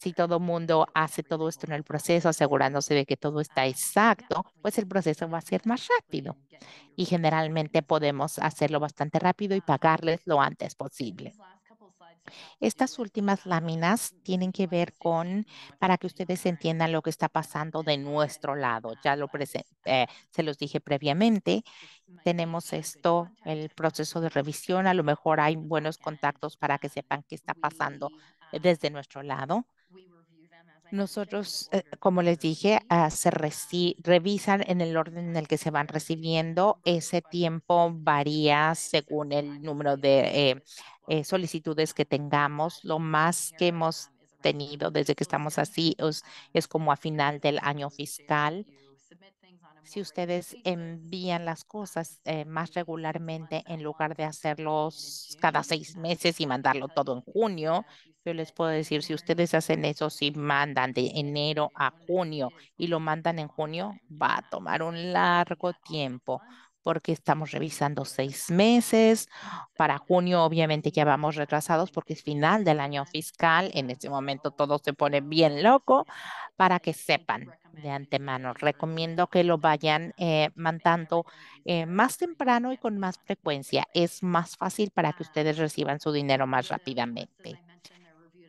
A: si todo el mundo hace todo esto en el proceso, asegurándose de que todo está exacto, pues el proceso va a ser más rápido. Y generalmente podemos hacerlo bastante rápido y pagarles lo antes posible. Estas últimas láminas tienen que ver con, para que ustedes entiendan lo que está pasando de nuestro lado. Ya lo eh, se los dije previamente, tenemos esto, el proceso de revisión. A lo mejor hay buenos contactos para que sepan qué está pasando desde nuestro lado. Nosotros, eh, como les dije, ah, se revisan en el orden en el que se van recibiendo. Ese tiempo varía según el número de eh, eh, solicitudes que tengamos. Lo más que hemos tenido desde que estamos así es como a final del año fiscal si ustedes envían las cosas eh, más regularmente en lugar de hacerlos cada seis meses y mandarlo todo en junio. Yo les puedo decir, si ustedes hacen eso, si mandan de enero a junio y lo mandan en junio, va a tomar un largo tiempo porque estamos revisando seis meses. Para junio, obviamente, ya vamos retrasados porque es final del año fiscal. En este momento todo se pone bien loco para que sepan de antemano. Recomiendo que lo vayan eh, mandando eh, más temprano y con más frecuencia. Es más fácil para que ustedes reciban su dinero más rápidamente.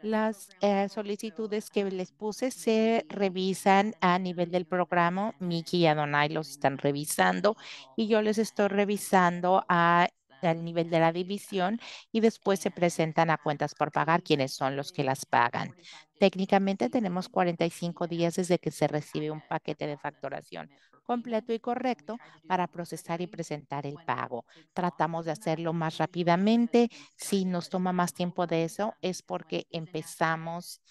A: Las eh, solicitudes que les puse se revisan a nivel del programa. Mickey y Adonai los están revisando y yo les estoy revisando a al nivel de la división y después se presentan a cuentas por pagar quienes son los que las pagan. Técnicamente tenemos 45 días desde que se recibe un paquete de facturación completo y correcto para procesar y presentar el pago. Pues, Tratamos de hacerlo más rápidamente. Si nos toma más tiempo de eso, es porque empezamos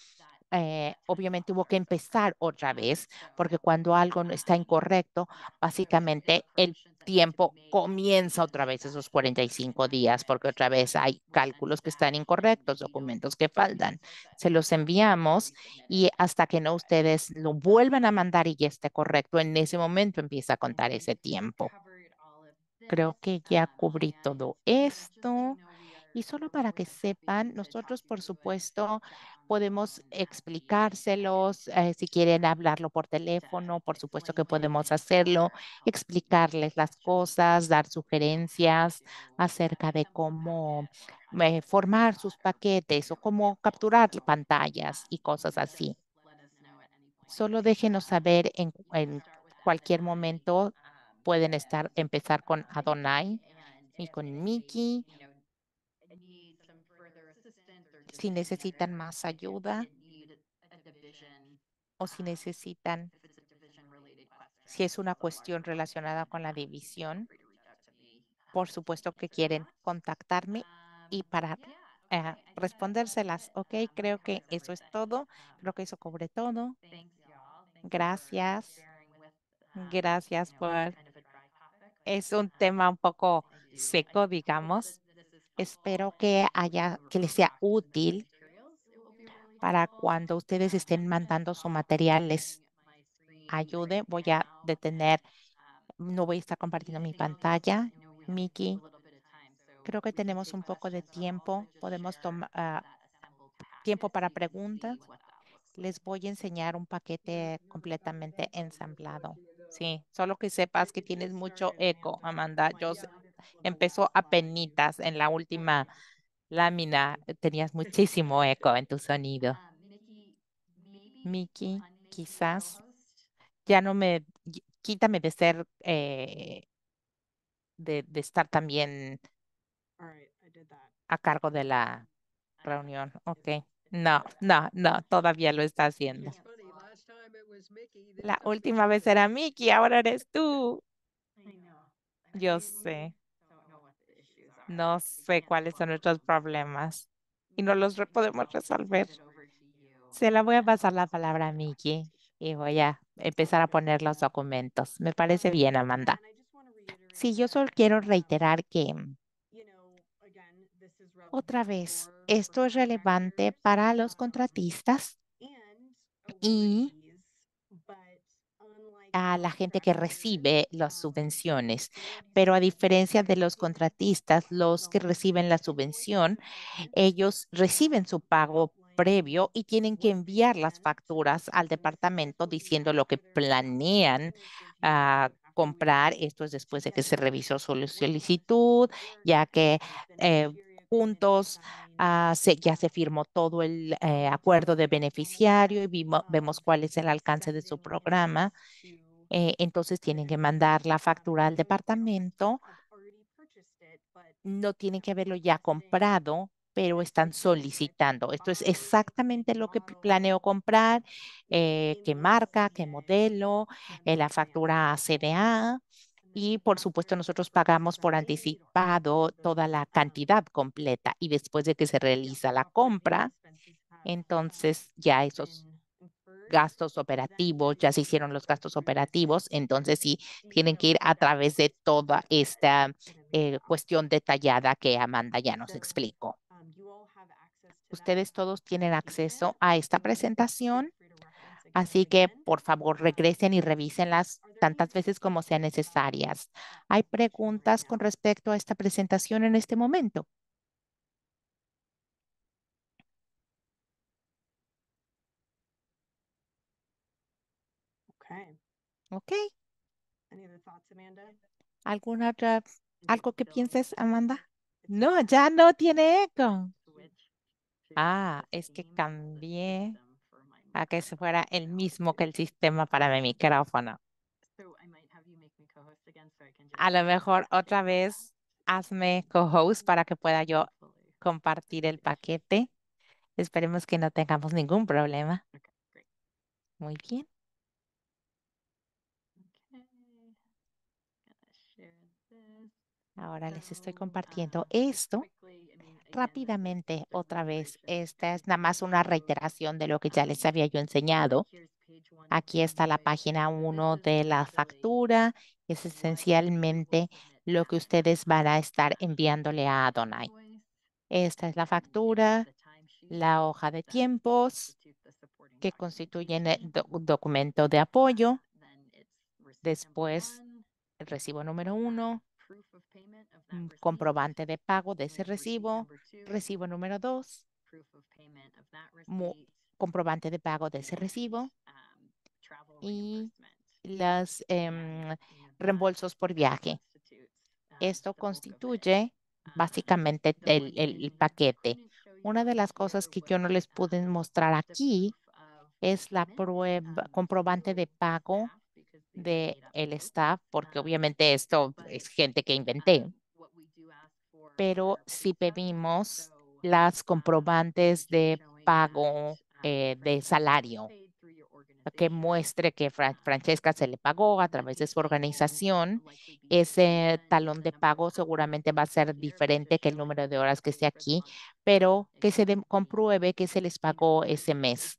A: eh, obviamente hubo que empezar otra vez, porque cuando algo no está incorrecto, básicamente el tiempo comienza otra vez esos 45 días, porque otra vez hay cálculos que están incorrectos, documentos que faltan. Se los enviamos y hasta que no ustedes lo vuelvan a mandar y ya esté correcto, en ese momento empieza a contar ese tiempo. Creo que ya cubrí todo esto. Y solo para que sepan, nosotros, por supuesto, podemos explicárselos. Eh, si quieren hablarlo por teléfono, por supuesto que podemos hacerlo, explicarles las cosas, dar sugerencias acerca de cómo eh, formar sus paquetes o cómo capturar pantallas y cosas así. Solo déjenos saber en, cualquier momento pueden estar empezar con Adonai y con Mickey si necesitan más ayuda o si necesitan, si es una cuestión relacionada con la división, por supuesto que quieren contactarme y para eh, respondérselas. Ok, creo que eso es todo. Creo que eso cubre todo. Gracias. Gracias por... Es un tema un poco seco, digamos. Espero que haya, que les sea útil para cuando ustedes estén mandando su material, les ayude. Voy a detener, no voy a estar compartiendo mi pantalla. Miki, creo que tenemos un poco de tiempo. Podemos tomar ah, tiempo para preguntas. Les voy a enseñar un paquete completamente ensamblado. Sí, solo que sepas que tienes mucho eco, Amanda. Yo empezó a penitas en la última lámina. Tenías muchísimo eco en tu sonido. Miki, quizás ya no me, quítame de ser, eh, de, de estar también a cargo de la reunión. Ok. No, no, no, todavía lo está haciendo. La última vez era Mickey, ahora eres tú. Yo sé. No sé cuáles son nuestros problemas y no los podemos resolver. Se la voy a pasar la palabra a Miki y voy a empezar a poner los documentos. Me parece bien, Amanda. Sí, yo solo quiero reiterar que otra vez, esto es relevante para los contratistas y a la gente que recibe las subvenciones, pero a diferencia de los contratistas, los que reciben la subvención, ellos reciben su pago previo y tienen que enviar las facturas al departamento diciendo lo que planean ah, comprar. Esto es después de que se revisó su solicitud, ya que eh, juntos ah, ya se firmó todo el eh, acuerdo de beneficiario y vemos cuál es el alcance de su programa eh, entonces tienen que mandar la factura al departamento. No tienen que haberlo ya comprado, pero están solicitando. Esto es exactamente lo que planeo comprar, eh, qué marca, qué modelo, eh, la factura CDA. Y por supuesto nosotros pagamos por anticipado toda la cantidad completa y después de que se realiza la compra, entonces ya esos gastos operativos, ya se hicieron los gastos operativos, entonces sí tienen que ir a través de toda esta eh, cuestión detallada que Amanda ya nos explicó. Ustedes todos tienen acceso a esta presentación, así que por favor regresen y revísenlas tantas veces como sean necesarias. ¿Hay preguntas con respecto a esta presentación en este momento? Ok. ¿Alguna otra, algo que pienses, Amanda? No, ya no tiene eco. Ah, es que cambié a que se fuera el mismo que el sistema para mi micrófono. A lo mejor otra vez hazme co-host para que pueda yo compartir el paquete. Esperemos que no tengamos ningún problema. Muy bien. Ahora les estoy ah, compartiendo ah, esto rápidamente otra vez. Este, este Esta es nada más una reiteración de lo que ya les ah, había yo enseñado. Aquí está la página 1 de la factura. Es esencialmente lo que ustedes van a estar enviándole a Adonai. Esta es la factura, la hoja de tiempos que constituyen el documento de apoyo. Después, el recibo número uno, Mm, comprobante de pago de ese recibo, recibo número dos, comprobante de pago de ese recibo um, y los em, reembolsos por viaje. Um, Esto constituye um, básicamente el, el paquete. Una de las cosas que yo no les pude mostrar aquí es la prueba, comprobante de pago de el staff, porque obviamente esto es gente que inventé. Pero si pedimos las um, comprobantes de pago um, eh, de salario que muestre que um, Francesca se le pagó a través de su organización, ese talón de pago seguramente va a ser diferente que el número de horas que esté aquí, pero que se compruebe que se les pagó ese mes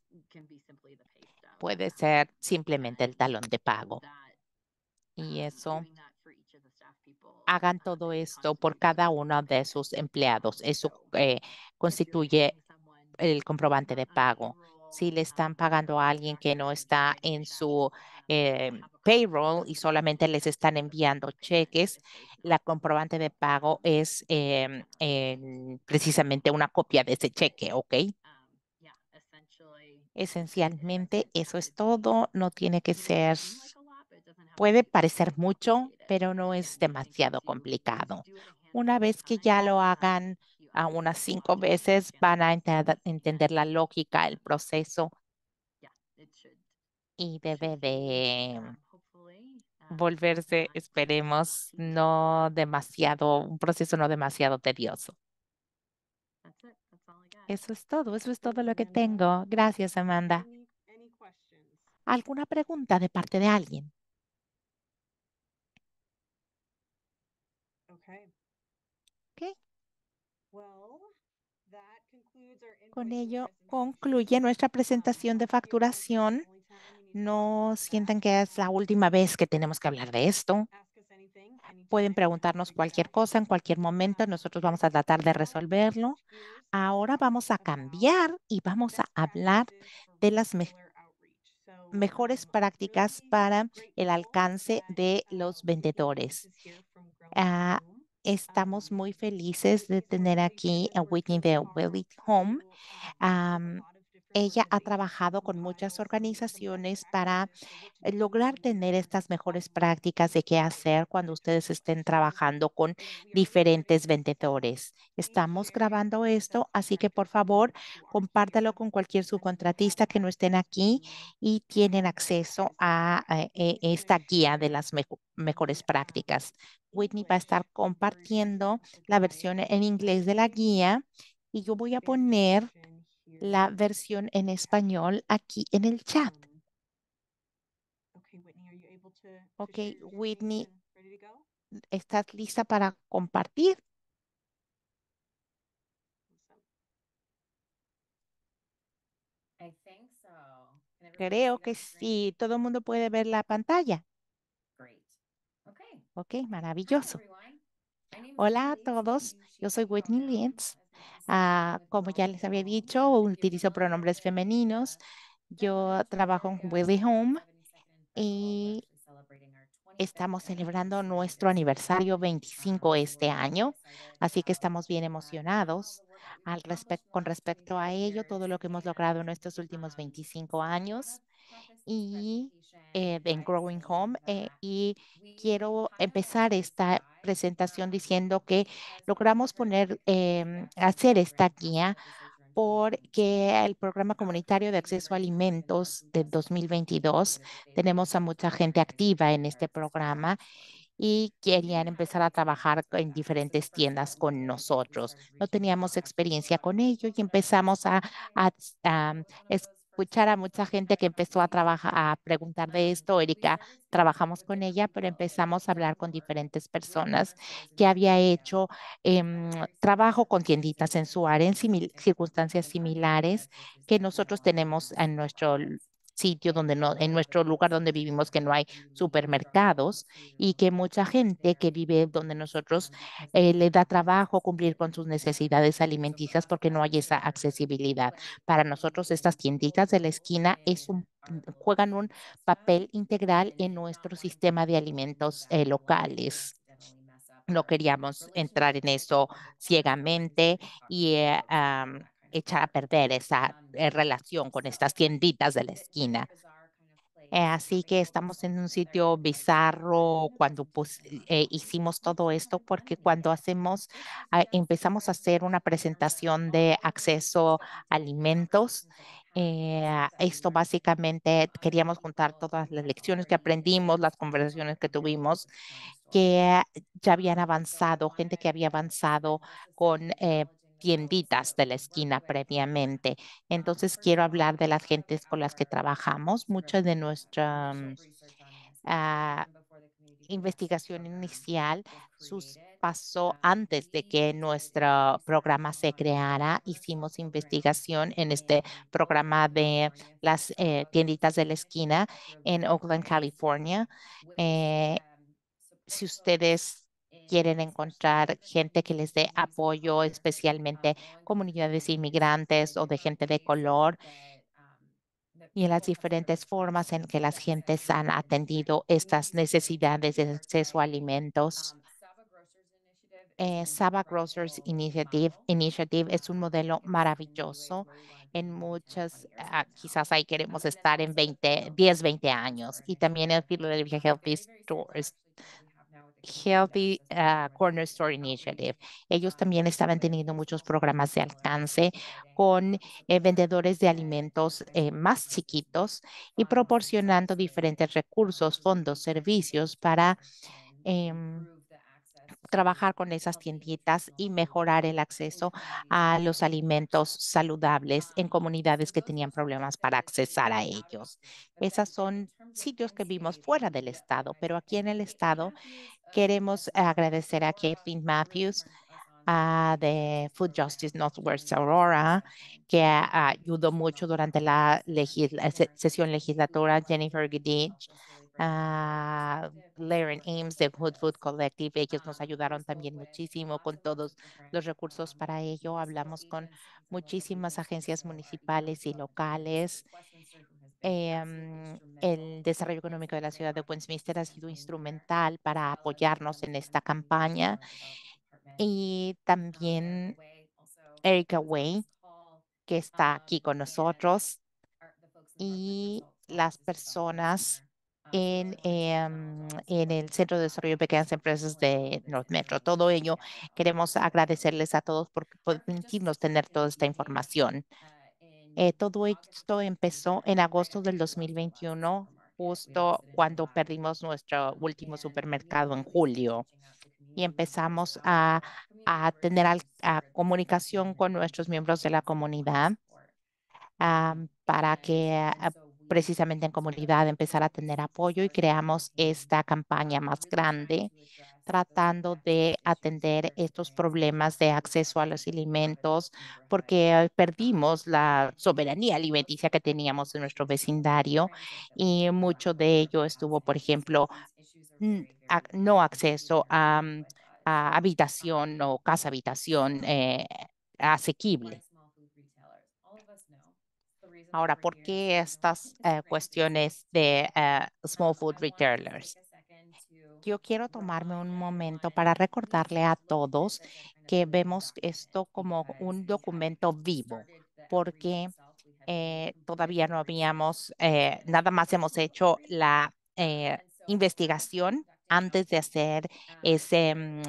A: puede ser simplemente el talón de pago. Y eso, hagan todo esto por cada uno de sus empleados. Eso eh, constituye el comprobante de pago. Si le están um, pagando a alguien que no está en su um, eh, payroll y solamente les están enviando cheques, la comprobante de pago es em, precisamente una copia de ese cheque, ¿ok? Esencialmente, eso es todo. No tiene que mm, ser, puede parecer mucho, pero no es demasiado complicado. Una vez que ya lo hagan a unas cinco veces, van a entender la lógica, el proceso y debe de um, um, volverse, esperemos, no demasiado, un proceso no demasiado tedioso. Eso es todo, eso es todo lo que tengo. Gracias, Amanda. ¿Alguna pregunta de parte de alguien? Con ello concluye nuestra presentación de facturación. No sientan que es la última vez que tenemos que hablar de esto pueden preguntarnos cualquier cosa en cualquier momento. Nosotros vamos a tratar de resolverlo. Ahora vamos a cambiar y vamos a hablar de las mejores prácticas para el alcance de los vendedores. Ah, estamos muy felices de tener aquí a Whitney de Willy Home. Ella ha trabajado con muchas organizaciones para eh, lograr tener estas mejores prácticas de qué hacer cuando ustedes estén trabajando con diferentes vendedores. Estamos grabando esto, así que por favor, compártalo con cualquier subcontratista que no estén aquí y tienen acceso a, eh, eh, esta guía de las mejores prácticas. Whitney va a estar compartiendo la versión en inglés de la guía y yo voy a poner la versión en español aquí en el chat. Mm. Ok, Whitney, ¿estás lista para compartir? Creo que sí. ¿Todo el mundo puede ver la pantalla? Ok, maravilloso. Hola a todos. Yo soy Whitney Lentz. Ah, como ya les había dicho, utilizo pronombres femeninos. Yo trabajo en Willy Home y estamos celebrando nuestro aniversario 25 este año, así que estamos bien emocionados con respecto a ello, todo lo que hemos logrado en estos últimos 25 años y eh, en Growing Home. Eh, y quiero empezar esta presentación diciendo que logramos poner, em, hacer esta guía porque el programa comunitario de acceso a alimentos de 2022 tenemos a mucha gente activa en este programa y querían empezar a trabajar en diferentes tiendas con nosotros. No teníamos experiencia con ello y empezamos a, a, escuchar a mucha gente que empezó a trabajar, a preguntar de esto. Erika, trabajamos con ella, pero empezamos a hablar con diferentes personas que había hecho em, trabajo con tienditas en su área en circunstancias similares que nosotros tenemos en nuestro sitio donde no, en nuestro lugar donde vivimos que no hay supermercados y que mucha gente que vive donde nosotros eh, le da trabajo cumplir con sus necesidades alimenticias porque no hay esa accesibilidad. Para nosotros estas tienditas de la esquina es un juegan un papel integral en nuestro sistema de alimentos eh, locales no queríamos entrar en eso ciegamente y eh, echar a perder esa eh, relación con estas tienditas de la esquina. Eh, así que estamos en un sitio bizarro cuando pues, eh, hicimos todo esto, porque cuando hacemos, ah, empezamos a hacer una presentación de acceso a alimentos, esto básicamente queríamos juntar todas las lecciones que aprendimos, las conversaciones que tuvimos, que ya habían avanzado, gente que había avanzado con tienditas de la esquina previamente. Entonces quiero hablar de las gentes con las que trabajamos. Mucha de nuestra mm, ah, investigación inicial sus pasó antes de que nuestro programa se creara. Hicimos investigación en este programa de las eh, tienditas de la esquina en Oakland, California. Eh, si ustedes quieren encontrar gente que les dé apoyo, especialmente comunidades inmigrantes o de gente de color y en las diferentes formas en que las gentes han atendido estas necesidades de acceso a alimentos. Eh, Saba Grocers Initiative, Initiative es un modelo maravilloso. En muchas, ah, quizás ahí queremos estar en 10, 20 años. Y también el Philadelphia Healthy Stores Healthy ah, Corner Store Initiative. Ellos también estaban teniendo muchos programas de alcance con eh, vendedores de alimentos eh, más chiquitos y proporcionando diferentes recursos, fondos, servicios para em, trabajar con esas tienditas y mejorar el acceso a los alimentos saludables en comunidades que tenían problemas para accesar a ellos. Esos son sitios que vimos fuera del estado, pero aquí en el estado Queremos agradecer a Kathleen Matthews ah, de Food Justice Northwest Aurora, que ayudó mucho durante la eh, sesión legislatura, Jennifer Gidich, ah, Laren Ames de Food Food Collective. Ellos nos ayudaron también muchísimo con todos los recursos para ello. Hablamos con muchísimas agencias municipales y locales Em, el desarrollo económico de la ciudad de Westminster ha sido instrumental para apoyarnos en esta campaña. Y también Erika Way, que está um, aquí con nosotros, y las personas um, en, em, en, el Centro de Desarrollo de Pequeñas Empresas de North Metro. Todo ello queremos agradecerles a todos por permitirnos tener toda esta información. Eh, todo esto empezó en agosto del 2021, justo cuando perdimos nuestro último supermercado en julio y empezamos a, tener comunicación con nuestros miembros de la comunidad para que precisamente en comunidad, empezar a tener apoyo y creamos esta campaña más grande tratando de atender estos problemas de acceso a los alimentos porque perdimos la soberanía alimenticia que teníamos en nuestro vecindario y mucho de ello estuvo, por ejemplo, no acceso a, habitación o casa habitación eh, asequible. Ahora, ¿por qué estas eh, cuestiones de eh, small food retailers? Yo quiero tomarme un momento para recordarle a todos que vemos esto como un documento vivo, porque eh, todavía no habíamos, nada más hemos hecho la investigación antes de hacer ese... Mm,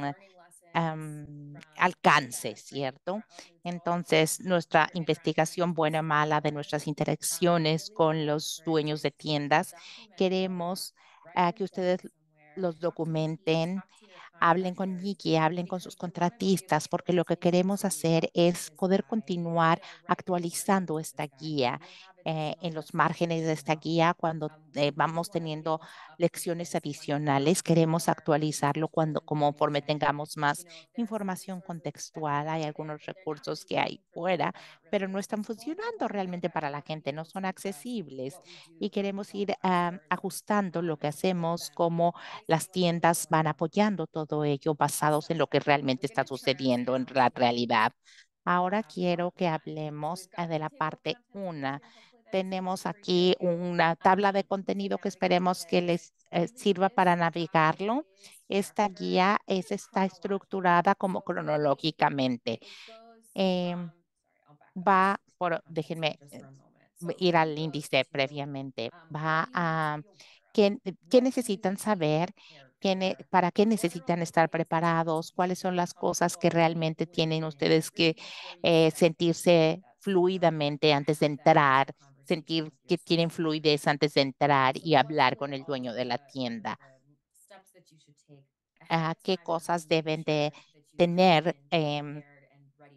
A: alcance, ¿cierto? Entonces, nuestra investigación buena o mala de nuestras interacciones con los dueños de tiendas, queremos ah, que ustedes los documenten hablen con Nikki, hablen con sus contratistas, porque lo que queremos hacer es poder continuar actualizando esta guía eh, en los márgenes de esta guía cuando eh, vamos teniendo lecciones adicionales. Queremos actualizarlo cuando, conforme tengamos más información contextual. Hay algunos recursos que hay fuera, pero no están funcionando realmente para la gente, no son accesibles y queremos ir ah, ajustando lo que hacemos, como las tiendas van apoyando todo todo ello basados en lo que realmente está sucediendo en la realidad. Ahora quiero que hablemos eh, de la parte una. Tenemos aquí una tabla de contenido que esperemos que les eh, sirva para navegarlo. Esta guía es, está estructurada como cronológicamente. Em, va por, déjenme eh, ir al índice previamente, va a, ¿qué, qué necesitan saber ¿Para qué necesitan estar preparados? ¿Cuáles son las cosas que realmente tienen ustedes que eh, sentirse fluidamente antes de entrar? Sentir que tienen fluidez antes de entrar y hablar con el dueño de la tienda. ¿A ah, ¿Qué cosas deben de tener em,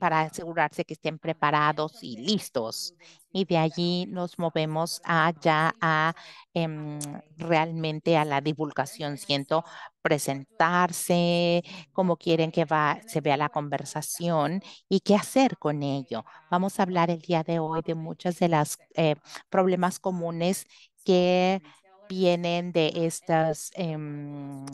A: para asegurarse que estén preparados y listos. Y de allí nos movemos allá a em, realmente a la divulgación. Siento presentarse, cómo quieren que se vea la conversación y qué hacer con ello. Vamos a hablar el día de hoy de muchas de las eh, problemas comunes que vienen de estas, em,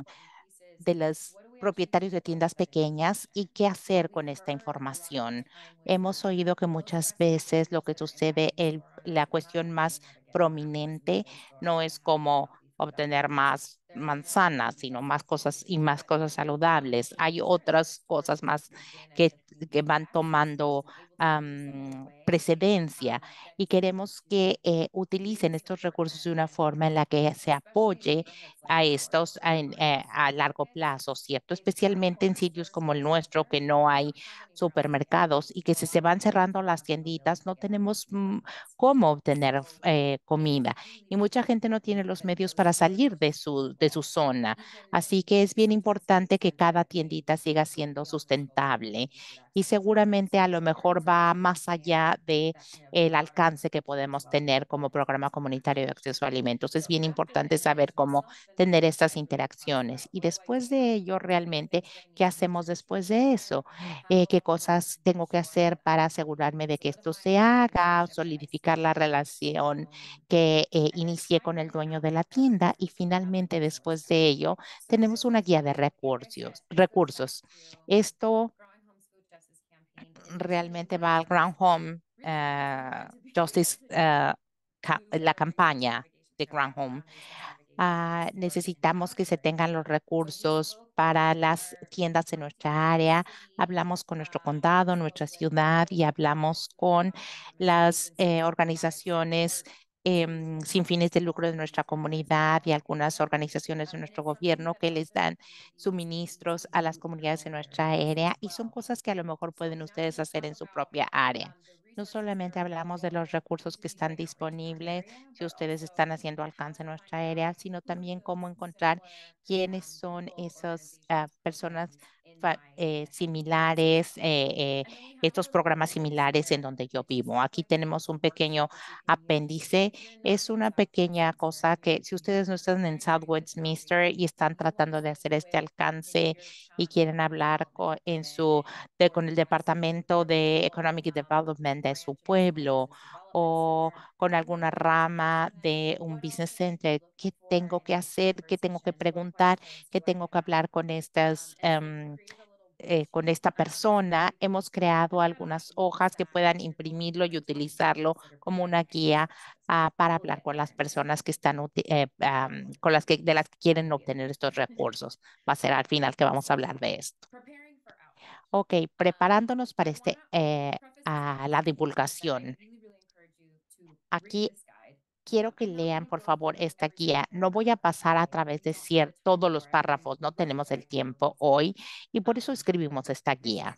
A: de las propietarios de tiendas pequeñas y qué hacer con esta información. Hemos oído que muchas veces lo que sucede, el, la cuestión más prominente no es como obtener más manzanas, sino más cosas y más cosas saludables. Hay otras cosas más que, que van tomando precedencia y queremos que eh, utilicen estos recursos de una forma en la que se apoye a estos eh, a, largo plazo, ¿cierto? Especialmente en sitios como el nuestro, que no hay supermercados y que se van cerrando las tienditas, no tenemos mm, cómo obtener eh, comida y mucha gente no tiene los medios para salir de su, de su zona. Así que es bien importante que cada tiendita siga siendo sustentable y seguramente a lo mejor va más allá de el alcance que podemos tener como programa comunitario de acceso a alimentos. Es bien importante saber cómo tener estas interacciones y después de ello realmente qué hacemos después de eso, eh, qué cosas tengo que hacer para asegurarme de que esto se haga, solidificar la relación que eh, inicié con el dueño de la tienda y finalmente después de ello tenemos una guía de recursos. recursos. Esto realmente va al Ground Home eh, Justice, eh, la campaña de Ground Home. Ah, necesitamos que se tengan los recursos para las tiendas en nuestra área. Hablamos con nuestro condado, nuestra ciudad y hablamos con las eh, organizaciones Em, sin fines de lucro de nuestra comunidad y algunas organizaciones de nuestro gobierno que les dan suministros a las comunidades en nuestra área y son cosas que a lo mejor pueden ustedes hacer en su propia área. No solamente hablamos de los recursos que están disponibles, si ustedes están haciendo alcance en nuestra área, sino también cómo encontrar quiénes son esas ah, personas eh, similares, eh, eh, estos programas similares en donde yo vivo. Aquí tenemos un pequeño apéndice. Es una pequeña cosa que si ustedes no están en Southwestminster y están tratando de hacer este alcance y quieren hablar con, su, con el Departamento de Economic Development de su pueblo o con alguna rama de un business center. ¿Qué tengo que hacer? ¿Qué tengo que preguntar? ¿Qué tengo que hablar con estas em, eh, con esta persona, hemos creado algunas hojas que puedan imprimirlo y utilizarlo como una guía ah, para hablar con las personas que están eh, con las que de las que quieren obtener estos recursos. Va a ser al final que vamos a hablar de esto. Ok, preparándonos para este eh, a la divulgación. Aquí quiero que lean, por favor, esta guía. No voy a pasar a través de todos los párrafos, no tenemos el tiempo hoy y por eso escribimos esta guía.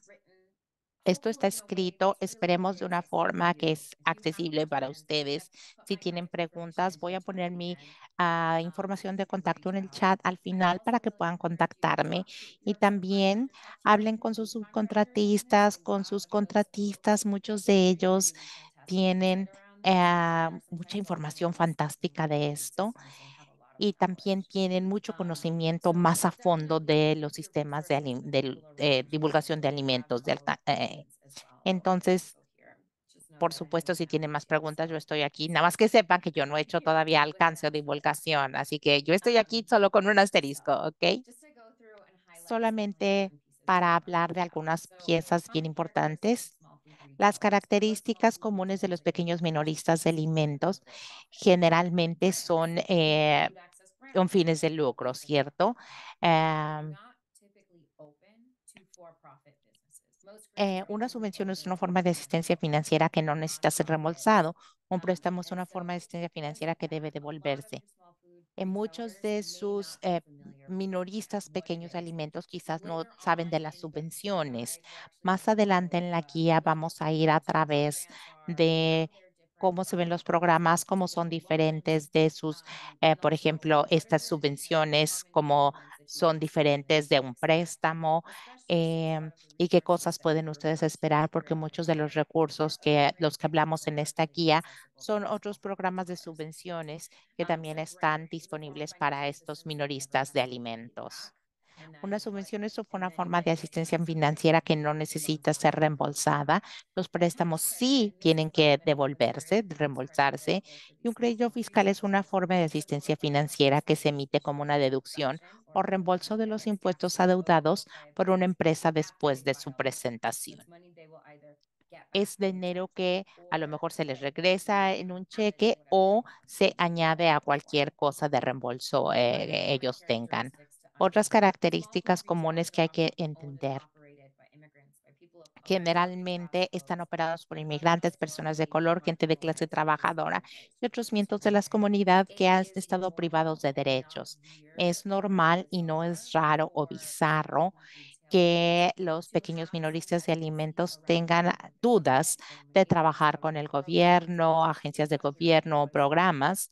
A: Esto está escrito, esperemos de una forma que es accesible para ustedes. Si tienen preguntas, voy a poner mi ah, um, información de contacto en el chat al final para que puedan contactarme. Y también hablen con sus subcontratistas, con sus contratistas. Muchos de ellos tienen eh, mucha información fantástica de esto y también tienen mucho conocimiento más a fondo de los sistemas de, eh, divulgación de alimentos. Eh, entonces, por supuesto, si tienen más preguntas, yo estoy aquí. Nada más que sepan que yo no he hecho todavía alcance o divulgación, así que yo estoy aquí solo con un asterisco, ¿ok? Solamente para hablar de algunas piezas bien importantes las características comunes de los pequeños minoristas de alimentos generalmente son eh, con fines de lucro, ¿cierto? Em, eh, una subvención es una forma de asistencia financiera que no necesita ser reembolsado. Un préstamo es una forma de asistencia financiera que debe devolverse muchos de sus eh, minoristas pequeños alimentos quizás no saben de las subvenciones. Más adelante en la guía vamos a ir a través de cómo se ven los programas, cómo son diferentes de sus, eh, por ejemplo, estas subvenciones como son diferentes de un préstamo em, y qué cosas pueden ustedes esperar porque muchos de los recursos que los que hablamos en esta guía son otros programas de subvenciones que también están disponibles para estos minoristas de alimentos. Una subvención es una forma de asistencia financiera que no necesita ser reembolsada. Los préstamos sí tienen que devolverse, reembolsarse. Y un crédito fiscal es una forma de asistencia financiera que se emite como una deducción o reembolso de los impuestos adeudados por una empresa después de su presentación es dinero que a lo mejor se les regresa en un cheque o se añade a cualquier cosa de reembolso eh, que ellos tengan. Otras características comunes que hay que entender. Generalmente están operados por inmigrantes, personas de color, gente de clase trabajadora y otros miembros de las comunidades que han estado privados de derechos. Es normal y no es raro o bizarro que los pequeños minoristas de alimentos tengan dudas de trabajar con el gobierno, agencias de gobierno o programas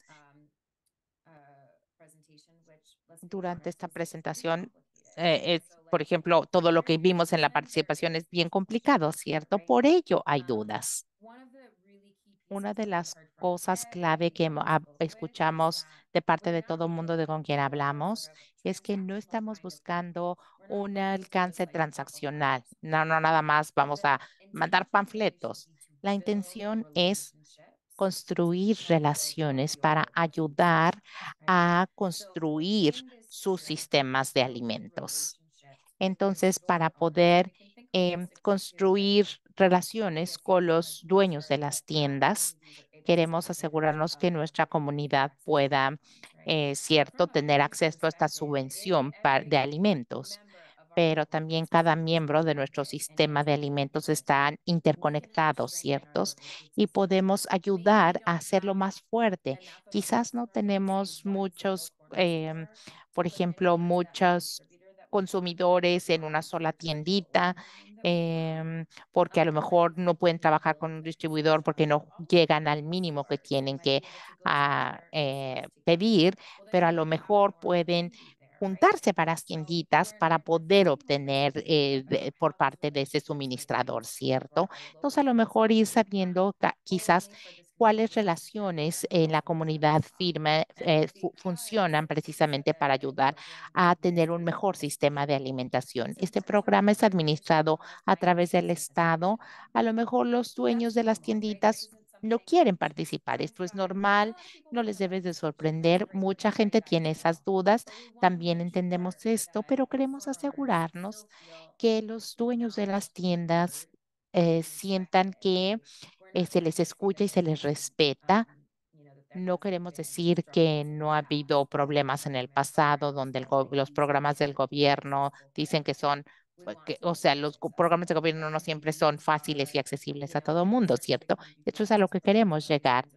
A: durante esta presentación. Eh, por ejemplo, todo lo que vimos en la participación es bien complicado, ¿cierto? Por ello hay dudas. Una de las cosas clave que ah, escuchamos de parte de todo el mundo de con quien hablamos es que no estamos buscando un alcance transaccional. No, no, nada más vamos a mandar panfletos. La intención es construir relaciones para ayudar a construir sus sistemas de alimentos. Entonces, para poder em, construir relaciones con los dueños de las tiendas, queremos asegurarnos que nuestra comunidad pueda, eh, cierto, tener acceso a esta subvención de alimentos pero también cada miembro de nuestro sistema de alimentos están interconectados, ¿ciertos? Y podemos ayudar a hacerlo más fuerte. Quizás no tenemos muchos, em, por ejemplo, muchos consumidores en una sola tiendita, em, porque a lo mejor no pueden trabajar con un distribuidor porque no llegan al mínimo que tienen que ah, eh, pedir, pero a lo mejor pueden juntarse para tienditas para poder obtener eh, por parte de ese suministrador, ¿cierto? Entonces, a lo mejor ir sabiendo quizás cuáles relaciones en la comunidad firme eh, funcionan precisamente para ayudar a tener un mejor sistema de alimentación. Este programa es administrado a través del Estado. A lo mejor los dueños de las tienditas no quieren participar. Esto es normal, no les debes de sorprender. Mucha gente tiene esas dudas, también entendemos esto, pero queremos asegurarnos que los dueños de las tiendas eh, sientan que eh, se les escucha y se les respeta. No queremos decir que no ha habido problemas en el pasado donde los programas del gobierno dicen que son pues, o sea, los programas de gobierno no siempre son fáciles y accesibles a todo mundo, ¿cierto? Esto es a lo que queremos llegar.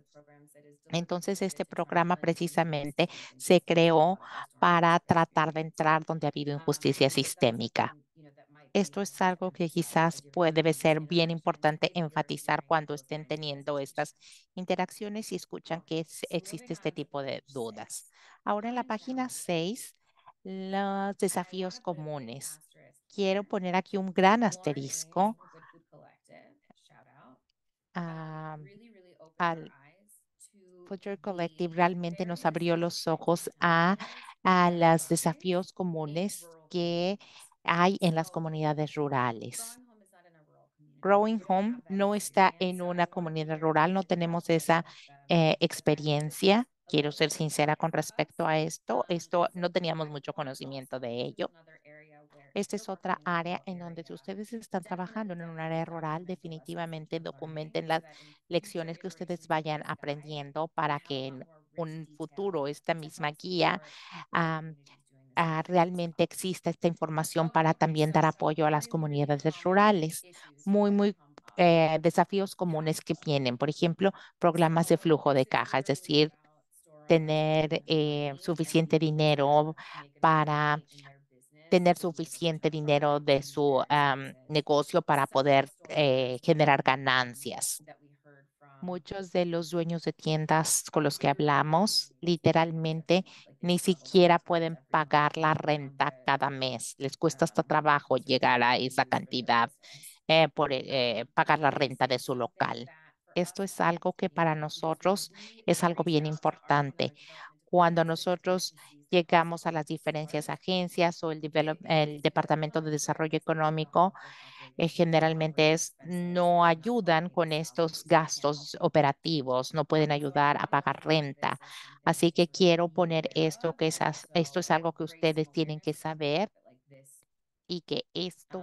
A: Entonces, este programa precisamente se creó para tratar de entrar donde ha habido injusticia sistémica. Esto es algo que quizás puede, debe ser bien importante enfatizar cuando estén teniendo estas interacciones y escuchan que existe este tipo de dudas. Ahora en la página 6, los desafíos comunes quiero poner aquí un gran asterisco al Future Collective realmente nos abrió los ojos a, a los desafíos comunes que hay en las comunidades rurales. Growing Home no está en una comunidad rural, no tenemos esa eh, experiencia. Quiero ser sincera con respecto a esto. Esto no teníamos mucho conocimiento de ello. Esta es otra área en donde si ustedes están trabajando en un área rural, definitivamente documenten las lecciones que ustedes vayan aprendiendo para que en un futuro esta misma guía ah, realmente exista esta información para también dar apoyo a las comunidades rurales. Muy, muy eh, desafíos comunes que tienen, por ejemplo, programas de flujo de caja, es decir, tener eh, suficiente dinero para tener suficiente dinero de su negocio para poder eh, generar ganancias. Muchos de los dueños de tiendas con los que hablamos literalmente ni siquiera pueden pagar la renta cada mes. Les cuesta hasta trabajo llegar a esa cantidad eh, por eh, pagar la renta de su local. Esto es algo que para nosotros es algo bien importante cuando nosotros llegamos a las diferentes agencias o el, Departamento de Desarrollo Económico, eh, generalmente no ayudan con estos gastos operativos, no pueden ayudar a pagar renta. Así que quiero poner esto, que esto es algo que ustedes tienen que saber y que esto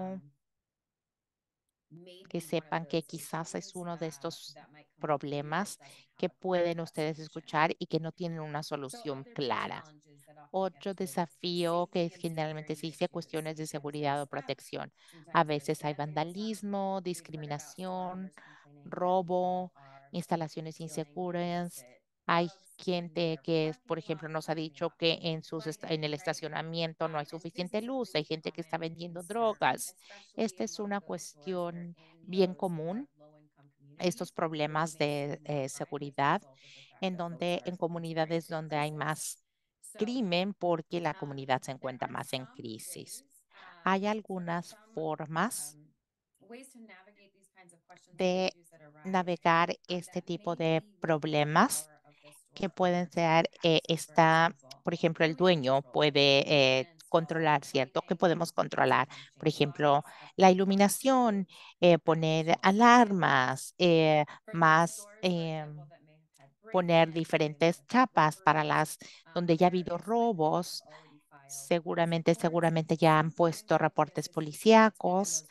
A: que sepan que quizás es uno de estos problemas que pueden ustedes escuchar y que no tienen una solución clara. Otro desafío que generalmente se dice cuestiones de seguridad o protección. A veces hay vandalismo, discriminación, robo, instalaciones inseguras. Hay gente que, por ejemplo, nos ha dicho que en, sus en el estacionamiento no hay suficiente luz. Hay gente que está vendiendo drogas. Esta es una cuestión bien común estos problemas de eh, seguridad en donde en comunidades donde hay más crimen porque la comunidad se encuentra más en crisis. Hay algunas formas de navegar este tipo de problemas que pueden ser, eh, por ejemplo, el dueño puede eh, controlar, ¿cierto? ¿Qué podemos controlar, por ejemplo, la iluminación, eh, poner alarmas, eh, más em, poner diferentes chapas para las um, donde ya ha habido robos. Seguramente, seguramente ya han puesto reportes policíacos.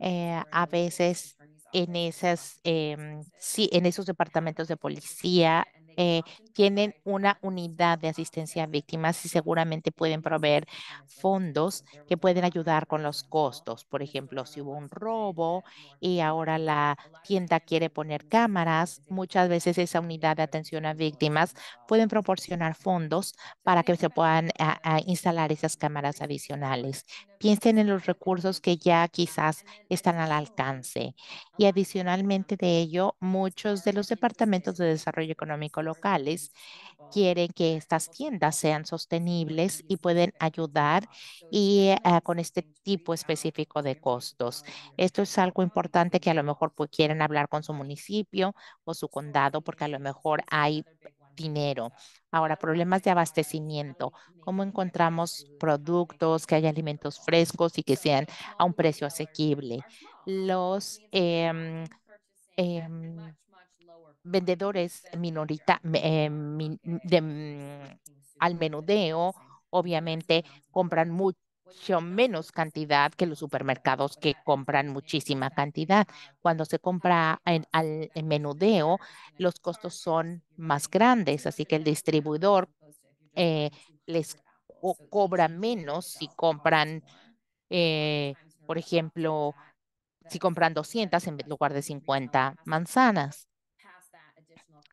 A: Eh, a veces en, esas, em, sí, en esos departamentos de policía eh, tienen una unidad de asistencia a víctimas y seguramente pueden proveer fondos que pueden ayudar con los costos. Por ejemplo, si hubo un robo y ahora la tienda quiere poner cámaras, muchas veces esa unidad de atención a víctimas pueden proporcionar fondos para que se puedan ah, ah, instalar esas cámaras adicionales. Piensen en los recursos que ya quizás están al alcance. Y adicionalmente de ello, muchos de los departamentos de desarrollo económico locales oh. quieren que estas tiendas sean sostenibles y pueden ayudar y eh, con este tipo específico de costos. Esto es algo importante que a lo mejor quieren hablar con su municipio o su condado porque a lo mejor hay dinero. Ahora, problemas de abastecimiento. ¿Cómo encontramos productos que haya alimentos frescos y que sean a un precio asequible? Los em, em, vendedores minorita, eh, mm, al menudeo, obviamente compran mucho menos cantidad que los supermercados que compran muchísima cantidad. Cuando se compra en, al menudeo, los costos son más grandes, así que el distribuidor eh, les cobra menos si compran, eh, por ejemplo, si compran 200 en lugar de 50 manzanas.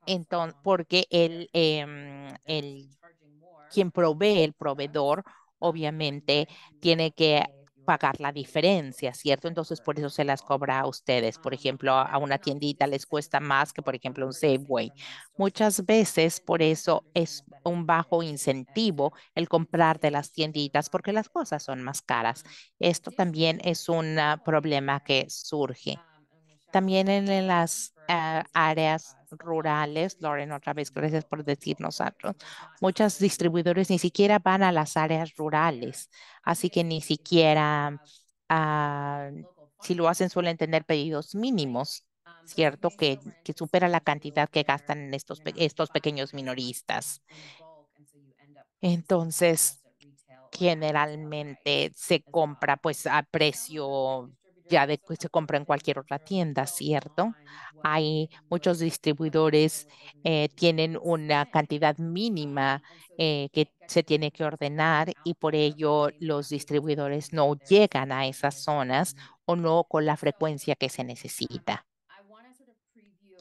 A: Entonces, porque el, em, el, quien provee, el proveedor, obviamente tiene que pagar la diferencia, ¿cierto? Entonces, por eso se las cobra a ustedes. Por ejemplo, a una tiendita les cuesta más que, por ejemplo, un Safeway. Muchas veces, por eso es un bajo incentivo el comprar de las tienditas porque las cosas son más caras. Esto también es un ah, problema que surge. También en las ah, áreas rurales, Lauren, otra vez, gracias por decirnos nosotros. Muchos distribuidores ni siquiera van a las áreas rurales, así que ni siquiera, ah, si lo hacen, suelen tener pedidos mínimos, ¿cierto? Que, que supera la cantidad que gastan en estos, estos pequeños minoristas. Entonces, generalmente se compra pues a precio ya de, que se compra en cualquier otra tienda, ¿cierto? Hay muchos distribuidores, eh, tienen una cantidad mínima eh, que se tiene que ordenar y por ello los distribuidores no llegan a esas zonas o no con la frecuencia que se necesita.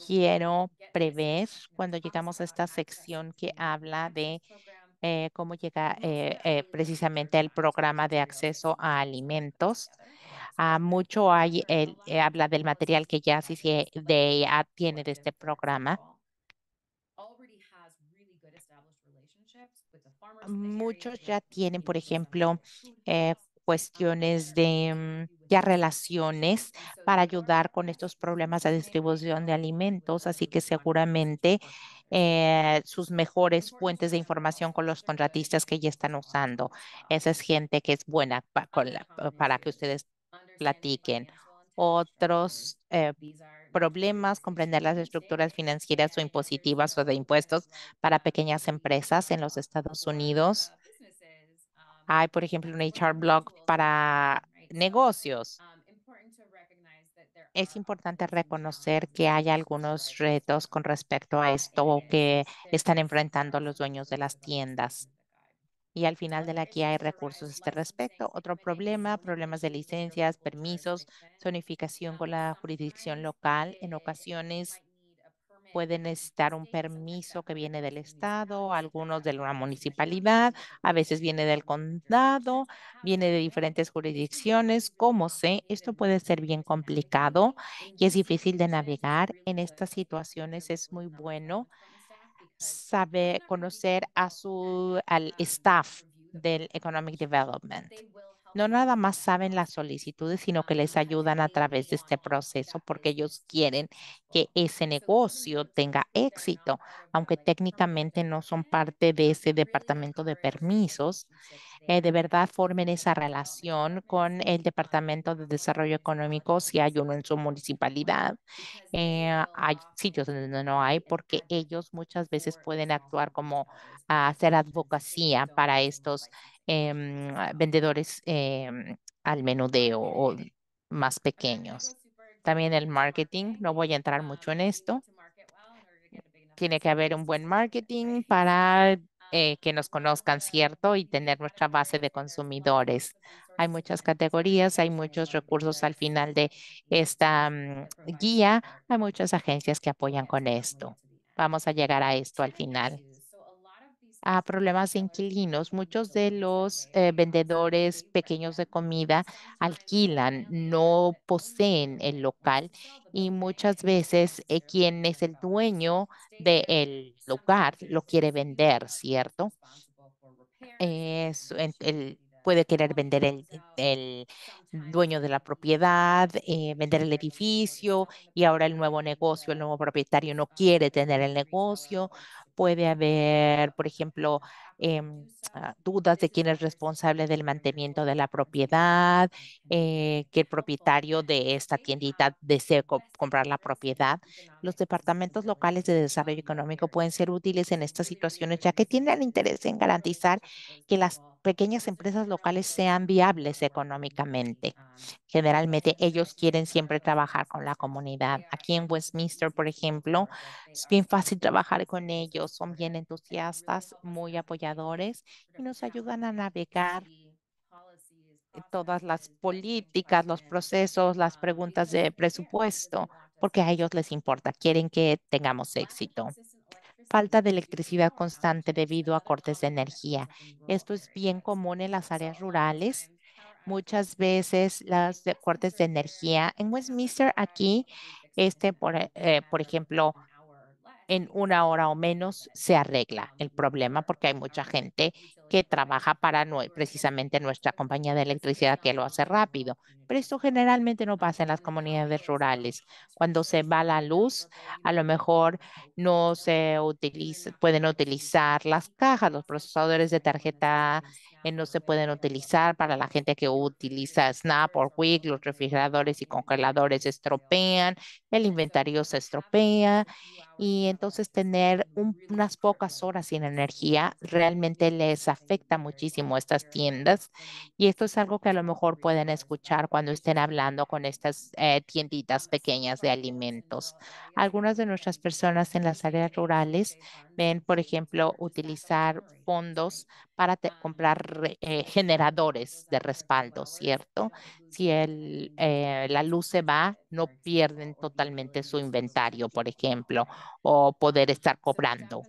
A: Quiero prever cuando llegamos a esta sección que habla de eh, cómo llega precisamente el programa de acceso a alimentos. Ah, mucho hay, el eh, habla del material que ya sí, tiene de este programa. Muchos ya tienen, por ejemplo, eh, cuestiones de mm, relaciones para ayudar con estos problemas de distribución de alimentos. Así que seguramente eh, sus mejores fuentes de información con los contratistas que ya están usando. Esa es gente que es buena para que ustedes platiquen. Otros eh, problemas, comprender las estructuras financieras o impositivas o de impuestos para pequeñas empresas en los Estados Unidos. Hay, por ejemplo, un HR blog para negocios. Es importante reconocer que hay algunos retos con respecto a esto que están enfrentando los dueños de las tiendas y al final de la guía hay recursos a este respecto. Otro problema, problemas de licencias, permisos, zonificación con la jurisdicción local. En ocasiones pueden necesitar un permiso que viene del estado, algunos de una municipalidad, a veces viene del condado, viene de diferentes jurisdicciones. Como sé, esto puede ser bien complicado y es difícil de navegar. En estas situaciones es muy bueno Sabe conocer a su, al staff del Economic Development no nada más saben las solicitudes, sino que les ayudan a través de este proceso porque ellos quieren que ese negocio tenga éxito, aunque técnicamente no son parte de ese departamento de permisos. Eh, de verdad formen esa relación con el Departamento de Desarrollo Económico si hay uno en su municipalidad. Eh, hay sitios donde no hay porque ellos muchas veces pueden actuar como ah, hacer advocacia para estos Em, vendedores em, al menudeo o más pequeños. También el marketing, no voy a entrar mucho en esto. Tiene que haber un buen marketing para eh, que nos conozcan, ¿cierto? Y tener nuestra base de consumidores. Hay muchas categorías, hay muchos recursos al final de esta mm, guía. Hay muchas agencias que apoyan con esto. Vamos a llegar a esto al final a problemas inquilinos. Muchos de los eh, vendedores pequeños de comida alquilan, no poseen el local y muchas veces eh, quien es el dueño del lugar lo quiere vender, ¿cierto? Es, el, puede querer vender el, el, dueño de la propiedad, eh, vender el edificio y ahora el nuevo negocio, el nuevo propietario no quiere tener el negocio. Puede haber, por ejemplo, em, ah, dudas de quién es responsable del mantenimiento de la propiedad, eh, que el propietario de esta tiendita desee comprar la propiedad. Los departamentos locales de desarrollo económico pueden ser útiles en estas situaciones, ya que tienen interés en garantizar que las pequeñas empresas locales sean viables económicamente. Generalmente ellos quieren siempre trabajar con la comunidad. Aquí en Westminster, por ejemplo, es bien fácil trabajar con ellos. Son bien entusiastas, muy apoyadores y nos ayudan a navegar todas las políticas, los procesos, las preguntas de presupuesto, porque a ellos les importa, quieren que tengamos éxito. Falta de electricidad constante debido a cortes de energía. Esto es bien común en las áreas rurales muchas veces las cortes de energía. En Westminster aquí, este, por, eh, por ejemplo, en una hora o menos se arregla el problema porque hay mucha gente que trabaja para precisamente nuestra compañía de electricidad que lo hace rápido. Pero esto generalmente no pasa en las comunidades rurales. Cuando se va la luz, a lo mejor no se pueden utilizar las cajas, los procesadores de tarjeta eh, no se pueden utilizar para la gente que utiliza Snap o Quick, los refrigeradores y congeladores se estropean, el inventario se estropea y entonces tener unas pocas horas sin energía realmente les afecta muchísimo a estas tiendas. Y esto es algo que a lo mejor pueden escuchar cuando estén hablando con estas eh, tienditas pequeñas de alimentos. Algunas de nuestras personas en las áreas rurales ven, por ejemplo, utilizar fondos para comprar eh, generadores de respaldo, ¿cierto? si el, eh, la luz se va, no pierden totalmente su inventario, por ejemplo, o poder estar cobrando.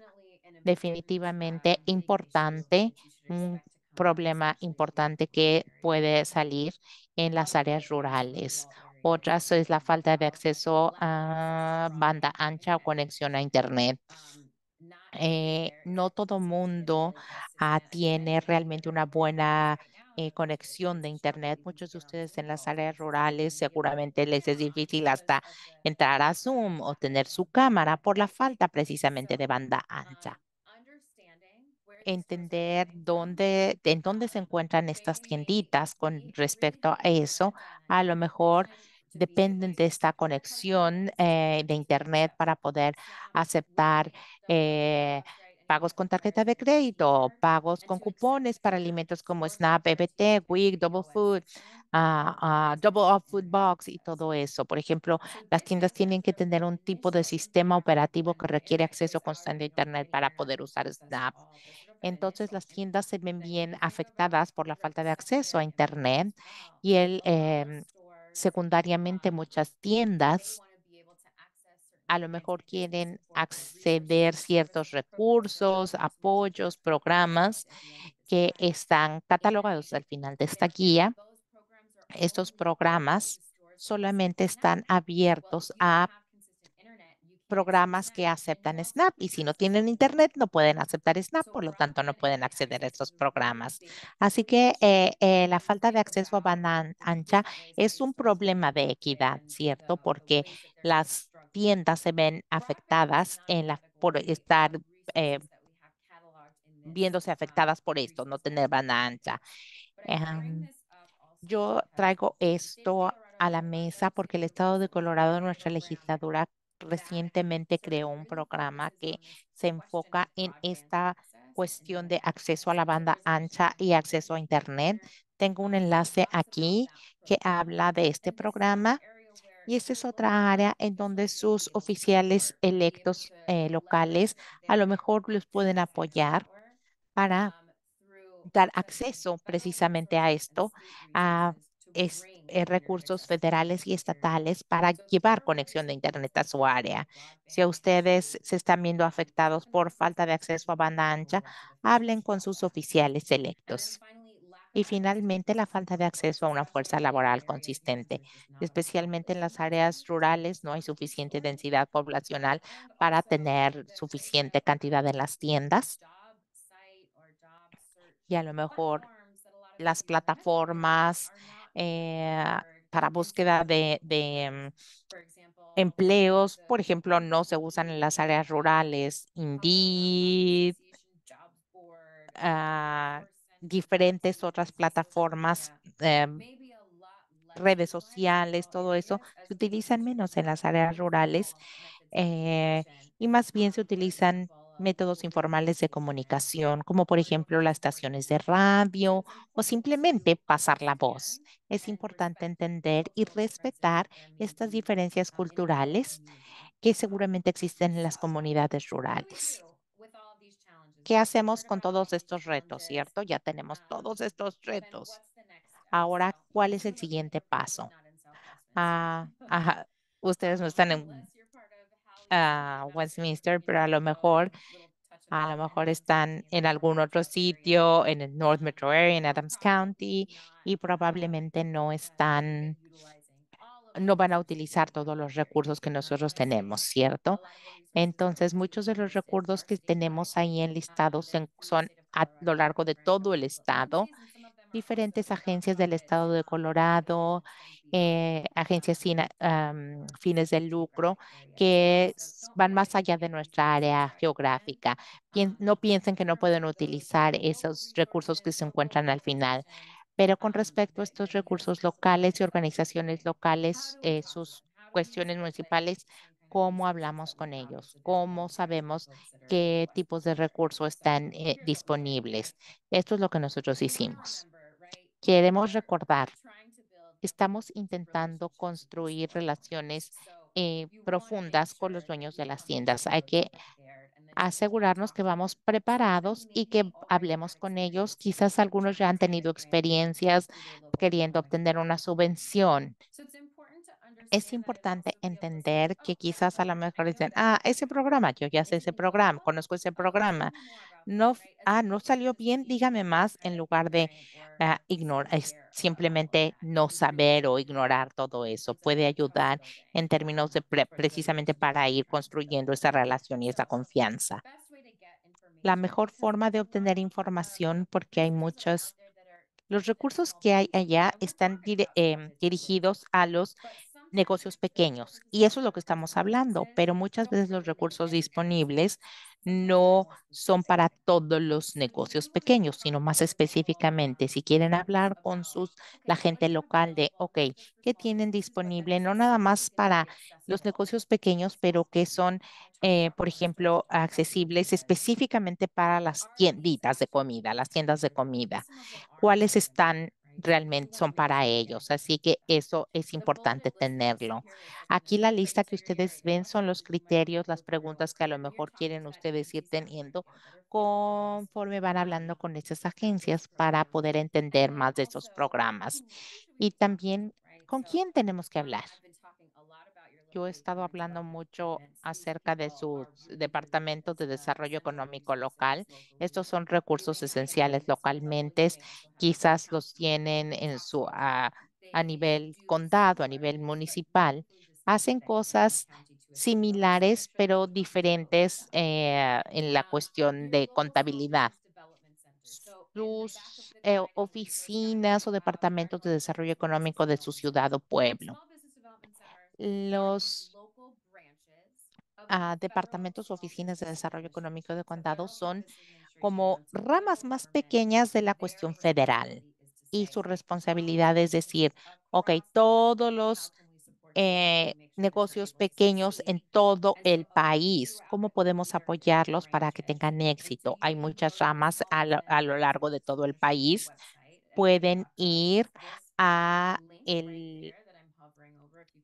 A: Definitivamente importante, un problema importante que puede salir en las áreas rurales. Otras es la falta de acceso a banda ancha o conexión a Internet. Eh, no todo mundo ah, tiene realmente una buena eh, conexión de Internet. Muchos de ustedes en las áreas rurales seguramente les es difícil hasta entrar a Zoom o tener su cámara por la falta precisamente de banda ancha entender dónde, en dónde se encuentran estas tienditas con respecto a eso. A lo mejor dependen de esta conexión eh, de Internet para poder aceptar eh, pagos con tarjeta de crédito, pagos con cupones para alimentos como SNAP, EBT, WIC, Double Food, ah, ah, Double Off Food Box y todo eso. Por ejemplo, las tiendas tienen que tener un tipo de sistema operativo que requiere acceso constante a Internet para poder usar SNAP. Entonces, las tiendas se ven bien afectadas por la falta de acceso a Internet y el, em, secundariamente muchas tiendas a lo mejor quieren acceder ciertos recursos, apoyos, programas que están catalogados al final de esta guía. Estos programas solamente están abiertos a programas que aceptan SNAP y si no tienen internet no pueden aceptar SNAP, por lo tanto no pueden acceder a estos programas. Así que eh, eh, la falta de acceso a banda ancha es un problema de equidad, ¿cierto? Porque las tiendas se ven afectadas en la, por estar eh, viéndose afectadas por esto, no tener banda ancha. Em, yo traigo esto a la mesa porque el estado de Colorado, nuestra legislatura, recientemente creó un programa que se enfoca en esta cuestión de acceso a la banda ancha y acceso a Internet. Tengo un enlace aquí que habla de este programa y esta es otra área en donde sus oficiales electos eh, locales a lo mejor los pueden apoyar para dar acceso precisamente a esto, a eh, recursos federales y estatales para llevar conexión de Internet a su área. Si ustedes se están viendo afectados por falta de acceso a banda ancha, hablen con sus oficiales electos. Y finalmente, la falta de acceso a una fuerza laboral consistente, especialmente en las áreas rurales, no hay suficiente densidad poblacional para tener suficiente cantidad en las tiendas. Y a lo mejor las plataformas eh, para búsqueda de, mm, empleos, por ejemplo, no se usan en las áreas rurales. Indeed, ah, diferentes otras plataformas, eh, redes sociales, todo eso, se utilizan menos en las áreas rurales eh, y más bien se utilizan métodos informales de comunicación, como por ejemplo las estaciones de radio o simplemente pasar la voz. Es importante entender y respetar estas diferencias culturales que seguramente existen en las comunidades rurales. ¿Qué hacemos con todos estos retos, cierto? Ya tenemos todos estos retos. Ahora, ¿cuál es el siguiente paso? Ah, ustedes no están en ah, Westminster, pero a lo mejor a lo mejor están en algún otro sitio, en el North Metro Area, en Adams County, y probablemente no están no van a utilizar todos los recursos que nosotros tenemos, ¿cierto? Entonces, muchos de los recursos que tenemos ahí en listados son a lo largo de todo el estado, diferentes agencias del estado de Colorado, eh, agencias sin fines de lucro que van más allá de nuestra área geográfica. no piensen que no pueden utilizar esos recursos que se encuentran al final. Pero con respecto a estos recursos locales y organizaciones locales, eh, sus cuestiones municipales, cómo hablamos con ellos, cómo sabemos qué tipos de recursos están eh, disponibles. Esto es lo que nosotros hicimos. Queremos recordar, estamos intentando construir relaciones eh, profundas con los dueños de las tiendas. Hay que asegurarnos que vamos preparados y que hablemos con ellos. Quizás algunos ya han tenido experiencias queriendo obtener una subvención es importante entender que quizás a lo mejor dicen, ah, ese programa, yo ya sé ese programa, conozco ese programa. No, ah, no salió bien, dígame más en lugar de ignorar, ah, simplemente no saber o ignorar todo eso. Puede ayudar en términos de precisamente para ir construyendo esa relación y esa confianza. La mejor forma de obtener información porque hay muchos los recursos que hay allá están em, dirigidos a los negocios pequeños. Y eso es lo que estamos hablando, pero muchas veces los recursos disponibles no son para todos los negocios pequeños, sino más específicamente, si quieren hablar con sus, la gente local de, ok, ¿qué tienen disponible? No nada más para los negocios pequeños, pero que son, eh, por ejemplo, accesibles específicamente para las tienditas de comida, las tiendas de comida. ¿Cuáles están realmente son para ellos. Así que eso es importante tenerlo. Aquí la lista que ustedes ven son los criterios, las preguntas que a lo mejor quieren ustedes ir teniendo conforme van hablando con esas agencias para poder entender más de esos programas. Y también, ¿con quién tenemos que hablar? Yo he estado hablando mucho acerca de sus departamentos de desarrollo económico local. Estos son recursos esenciales localmente. Quizás los tienen en su a, nivel condado, a nivel municipal. Hacen cosas similares, pero diferentes eh, en la cuestión de contabilidad sus eh, oficinas o departamentos de desarrollo económico de su ciudad o pueblo los ah, departamentos o oficinas de desarrollo económico de condado son como ramas más pequeñas de la cuestión federal y su responsabilidad es decir, ok, todos los eh, negocios pequeños en todo el uh, país. ¿Cómo podemos apoyarlos para que tengan éxito? Hay muchas ramas a a lo largo de todo el país. Pueden uh, ir a el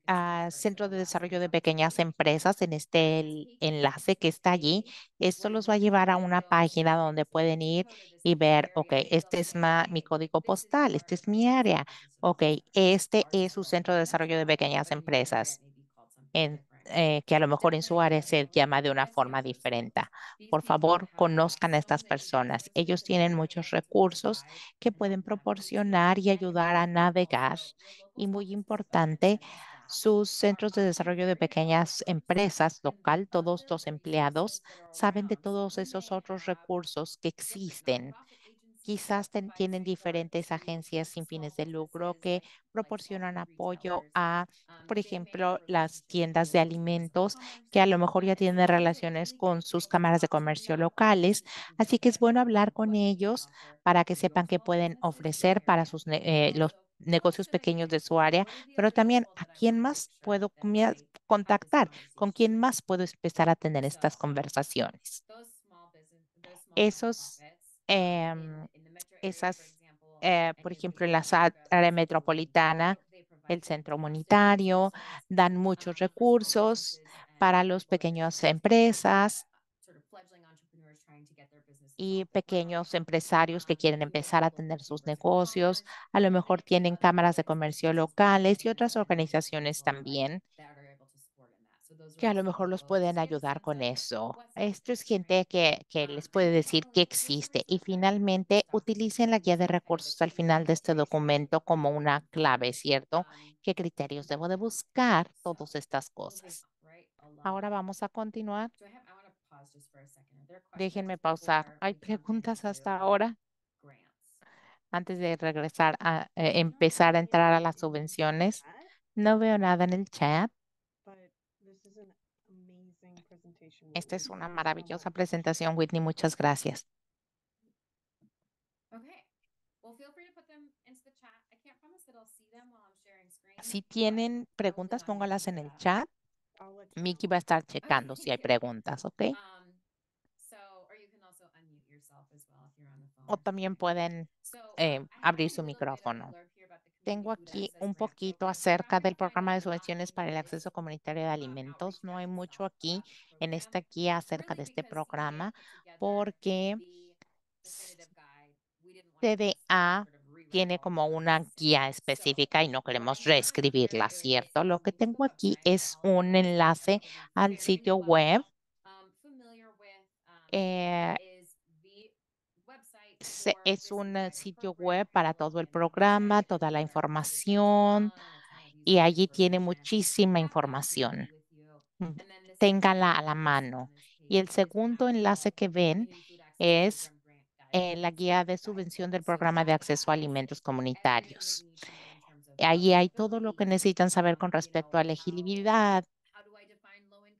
A: a Centro de Desarrollo de Pequeñas Empresas en este enlace que está allí. Esto los va a llevar a una página donde pueden ir y ver, ok, este es mi código postal, este es mi área, ok, este es su Centro de Desarrollo de Pequeñas Empresas. Eh, que a lo mejor en su área se llama de una forma diferente. Por favor, conozcan a estas personas. Ellos tienen muchos recursos que pueden proporcionar y ayudar a navegar. Y muy importante, sus centros de desarrollo de pequeñas empresas local, todos los empleados saben de todos esos otros recursos que existen. Quizás tienen diferentes agencias sin fines de lucro que proporcionan apoyo a, por ejemplo, las tiendas de alimentos que a lo mejor ya tienen relaciones con sus cámaras de comercio locales. Así que es bueno hablar con ellos para que sepan qué pueden ofrecer para sus, eh, los negocios pequeños de su área, pero también a quién más puedo contactar, con quién más puedo empezar a tener estas conversaciones. Esos, em, esas, eh, por ejemplo, en la área metropolitana, el centro monetario, dan muchos recursos para los pequeñas empresas y pequeños empresarios que quieren empezar a tener sus negocios. A lo mejor tienen cámaras de comercio locales y otras organizaciones también que a lo mejor los pueden ayudar con eso. Esto es gente que, que, les puede decir que existe. Y finalmente, utilicen la guía de recursos al final de este documento como una clave, ¿cierto? ¿Qué criterios debo de buscar? Todas estas cosas. Ahora vamos a continuar. Déjenme pausar. ¿Hay preguntas hasta ahora? Antes de regresar a eh, empezar a entrar a las subvenciones. No veo nada en el chat. Esta es una maravillosa presentación, Whitney. Muchas gracias. Si tienen preguntas, póngalas en el chat. Miki va a estar checando si hay preguntas, ¿ok? Um, o también pueden um, eh, abrir su micrófono. Tengo aquí un poquito acerca del programa de subvenciones para el acceso comunitario de uh, alimentos. No hay mucho aquí en esta guía acerca de este programa porque CDA tiene como una guía específica y no queremos reescribirla, ¿cierto? Lo que tengo aquí es un enlace al sitio web. Eh, es un eh, sitio web para todo el programa, toda la información y allí tiene muchísima información. Téngala a la mano. Y el segundo enlace que ven es la guía de subvención del programa de acceso a alimentos comunitarios. Ahí hay todo lo que necesitan saber con respecto a elegibilidad,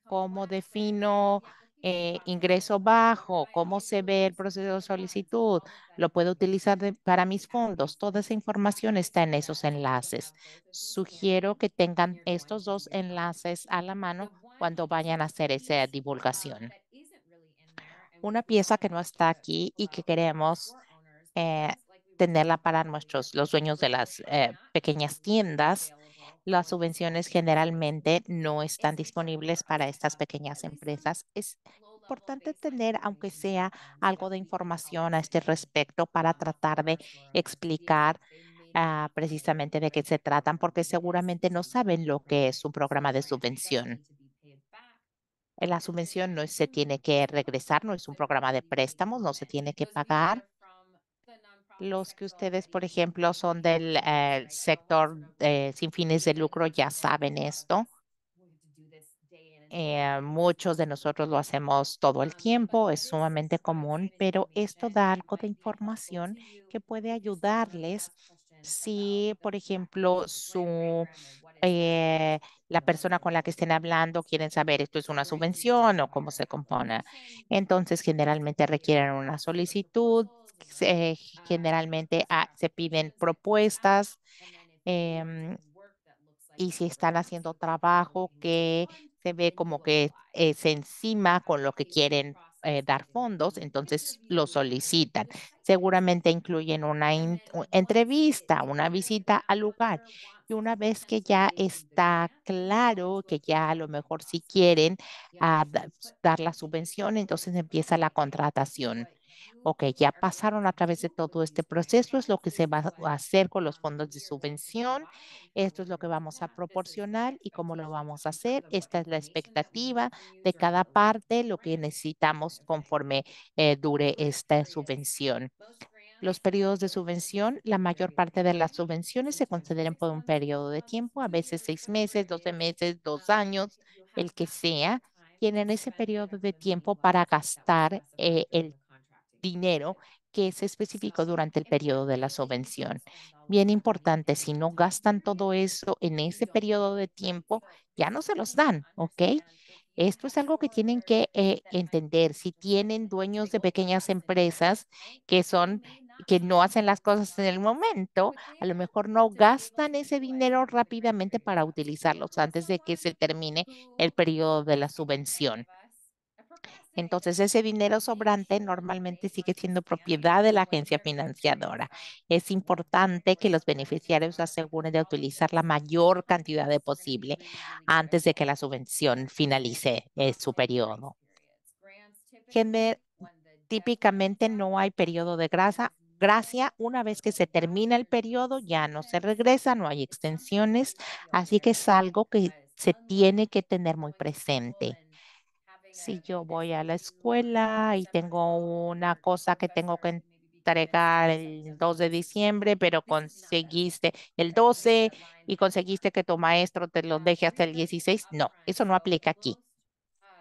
A: cómo defino eh, ingreso bajo, cómo se ve el proceso de solicitud, lo puedo utilizar para mis fondos. Toda esa información está en esos enlaces. Sugiero que tengan estos dos enlaces a la mano cuando vayan a hacer esa divulgación una pieza que no está aquí y que queremos eh, tenerla para nuestros, los dueños de las eh, pequeñas tiendas. Las subvenciones generalmente no están disponibles para estas pequeñas empresas. Es importante tener, aunque sea algo de información a este respecto, para tratar de explicar ah, precisamente de qué se tratan, porque seguramente no saben lo que es un programa de subvención. La subvención no se tiene que regresar, no es un programa de préstamos, no se tiene que pagar. Los que ustedes, por ejemplo, son del eh, sector eh, sin fines de lucro ya saben esto. Eh, muchos de nosotros lo hacemos todo el tiempo, es sumamente común, pero esto da algo de información que puede ayudarles si, por ejemplo, su eh, la persona con la que estén hablando quieren saber esto es una subvención o cómo se compone. Entonces, generalmente requieren una solicitud, generalmente ah, se piden propuestas em, y si están haciendo trabajo que se ve como que es encima con lo que quieren eh, dar fondos, entonces lo solicitan. Seguramente incluyen una entrevista, una visita al lugar. Y una vez que ya está claro que ya a lo mejor si quieren ah, dar la subvención, entonces empieza la contratación. Ok, ya pasaron a través de todo este proceso, es lo que se va a hacer con los fondos de subvención, esto es lo que vamos a proporcionar y cómo lo vamos a hacer. Esta es la expectativa de cada parte, lo que necesitamos conforme eh, dure esta subvención los periodos de subvención, la mayor parte de las subvenciones se conceden por un periodo de tiempo, a veces seis meses, doce meses, dos años, el que sea, tienen ese periodo de tiempo para gastar eh, el dinero que se especificó durante el periodo de la subvención. Bien importante, si no gastan todo eso en ese periodo de tiempo, ya no se los dan, ¿ok? Esto es algo que tienen que eh, entender. Si tienen dueños de pequeñas empresas que son que no hacen las cosas en el momento, a lo mejor no gastan ese dinero rápidamente para utilizarlos antes de que se termine el periodo de la subvención. Entonces, ese dinero sobrante normalmente sigue siendo propiedad de la agencia financiadora. Es importante que los beneficiarios aseguren de utilizar la mayor cantidad de posible antes de que la subvención finalice eh, su periodo. típicamente no hay periodo de gracia. gracia. Una vez que se termina el periodo, ya no se regresa, no hay extensiones. Así que es algo que se tiene que tener muy presente si yo voy a la escuela y tengo una cosa que tengo que entregar el 2 de diciembre, pero conseguiste el 12 y conseguiste que tu maestro te lo deje hasta el 16. No, eso no aplica aquí.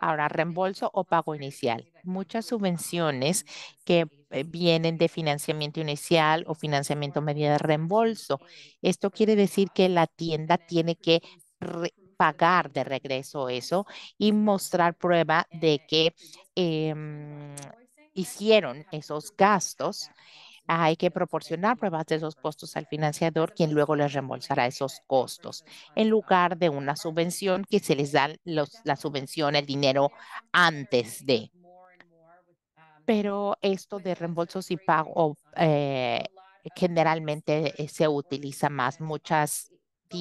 A: Ahora, reembolso o pago inicial. Muchas subvenciones que vienen de financiamiento inicial o financiamiento medida de reembolso. Esto quiere decir que la tienda tiene que pagar de regreso eso y mostrar prueba de que em, hicieron esos gastos. Hay que proporcionar pruebas de esos costos al financiador, quien luego les reembolsará esos costos, en lugar de una subvención que se les da los, la subvención, el dinero antes de. Pero esto de reembolsos y pago eh, generalmente eh, se utiliza más. Muchas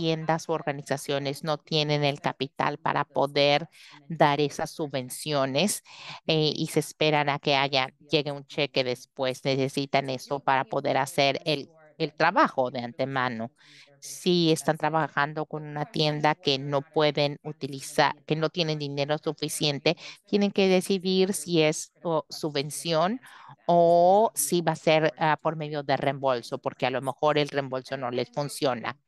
A: tiendas o organizaciones no tienen el capital para poder dar esas subvenciones eh, y se esperan a que haya, llegue un cheque después. Necesitan eso para poder hacer el, trabajo de antemano. Si están trabajando con una tienda que no pueden utilizar, que no tienen dinero suficiente, tienen que decidir si es subvención o si va a ser ah, por medio de reembolso, porque a lo mejor el reembolso no les funciona.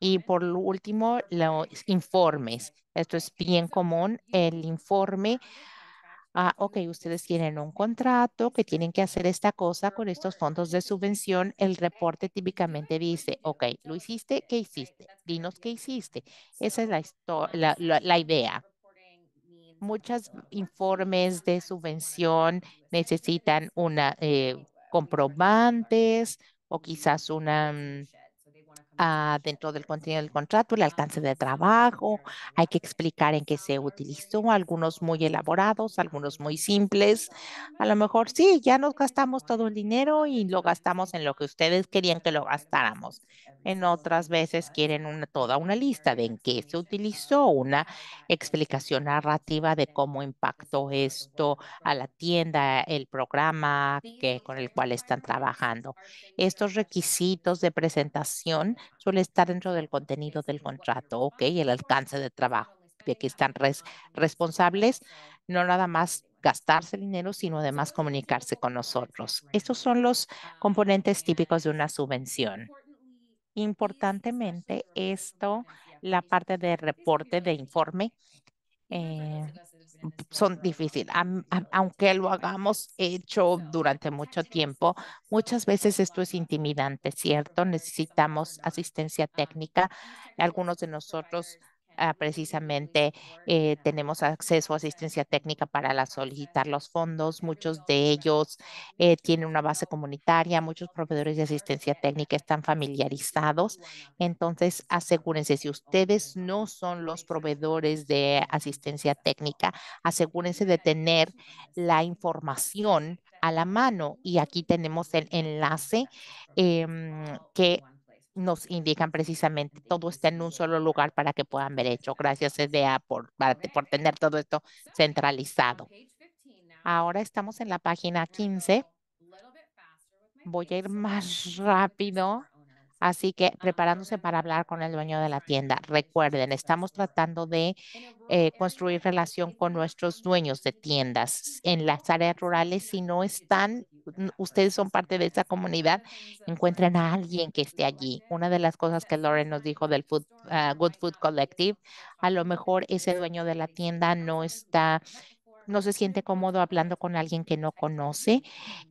A: Y por último, los informes. Esto es bien común, el informe. Ah, ok, ustedes tienen un contrato que tienen que hacer esta cosa con estos fondos de subvención. El reporte típicamente dice, ok, lo hiciste, ¿qué hiciste? Dinos qué hiciste. Esa es la, la, idea. Muchos informes de subvención necesitan una eh, comprobantes o quizás una... Mm, Ah, dentro del contenido del contrato, el alcance de trabajo, hay que explicar en qué se utilizó, algunos muy elaborados, algunos muy simples. A lo mejor sí, ya nos gastamos todo el dinero y lo gastamos en lo que ustedes querían que lo gastáramos, en otras veces quieren toda una lista de en qué se utilizó, una explicación narrativa de cómo impactó esto a la tienda, el programa que, con el cual están trabajando. Estos requisitos de presentación suelen estar dentro del contenido del contrato, ¿ok? El alcance de trabajo de que están responsables, no nada más gastarse dinero, sino además comunicarse con nosotros. Estos son los componentes típicos de una subvención. Importantemente, esto, la parte de reporte, de informe, eh, son difíciles. Aunque lo hagamos hecho durante mucho tiempo, muchas veces esto es intimidante, ¿cierto? Necesitamos asistencia técnica. Algunos de nosotros Ah, precisamente eh, tenemos acceso a asistencia técnica para solicitar los fondos. Muchos de ellos eh, tienen una base comunitaria, muchos proveedores de asistencia técnica están familiarizados. Entonces, asegúrense, si ustedes no son los proveedores de asistencia técnica, asegúrense de tener la información a la mano y aquí tenemos el enlace em, que nos indican precisamente todo está en un solo lugar para que puedan ver hecho. Gracias, Edea, por, por tener todo esto centralizado. Ahora estamos en la página 15. Voy a ir más rápido Así que ah, preparándose para hablar con el dueño de la tienda. Recuerden, estamos tratando de eh, construir relación con nuestros dueños de tiendas en las áreas rurales. Si no están, mm, ustedes son parte de esa comunidad, encuentren a alguien que esté allí. Una de las cosas que Lauren nos dijo del food, ah, Good Food Collective, a lo mejor ese dueño de la tienda no está no se siente cómodo hablando con alguien que no conoce.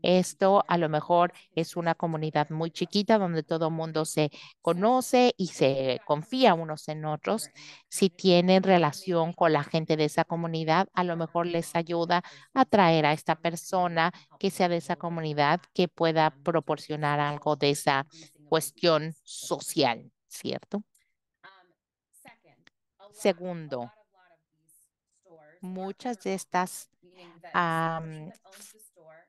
A: Esto a lo mejor es una comunidad muy chiquita donde todo el mundo se conoce y se confía unos en otros. Si tienen relación con la gente de esa comunidad, a lo mejor les ayuda a traer a esta persona que sea de esa comunidad que pueda proporcionar algo de esa cuestión social, ¿cierto? Segundo, Muchas de estas,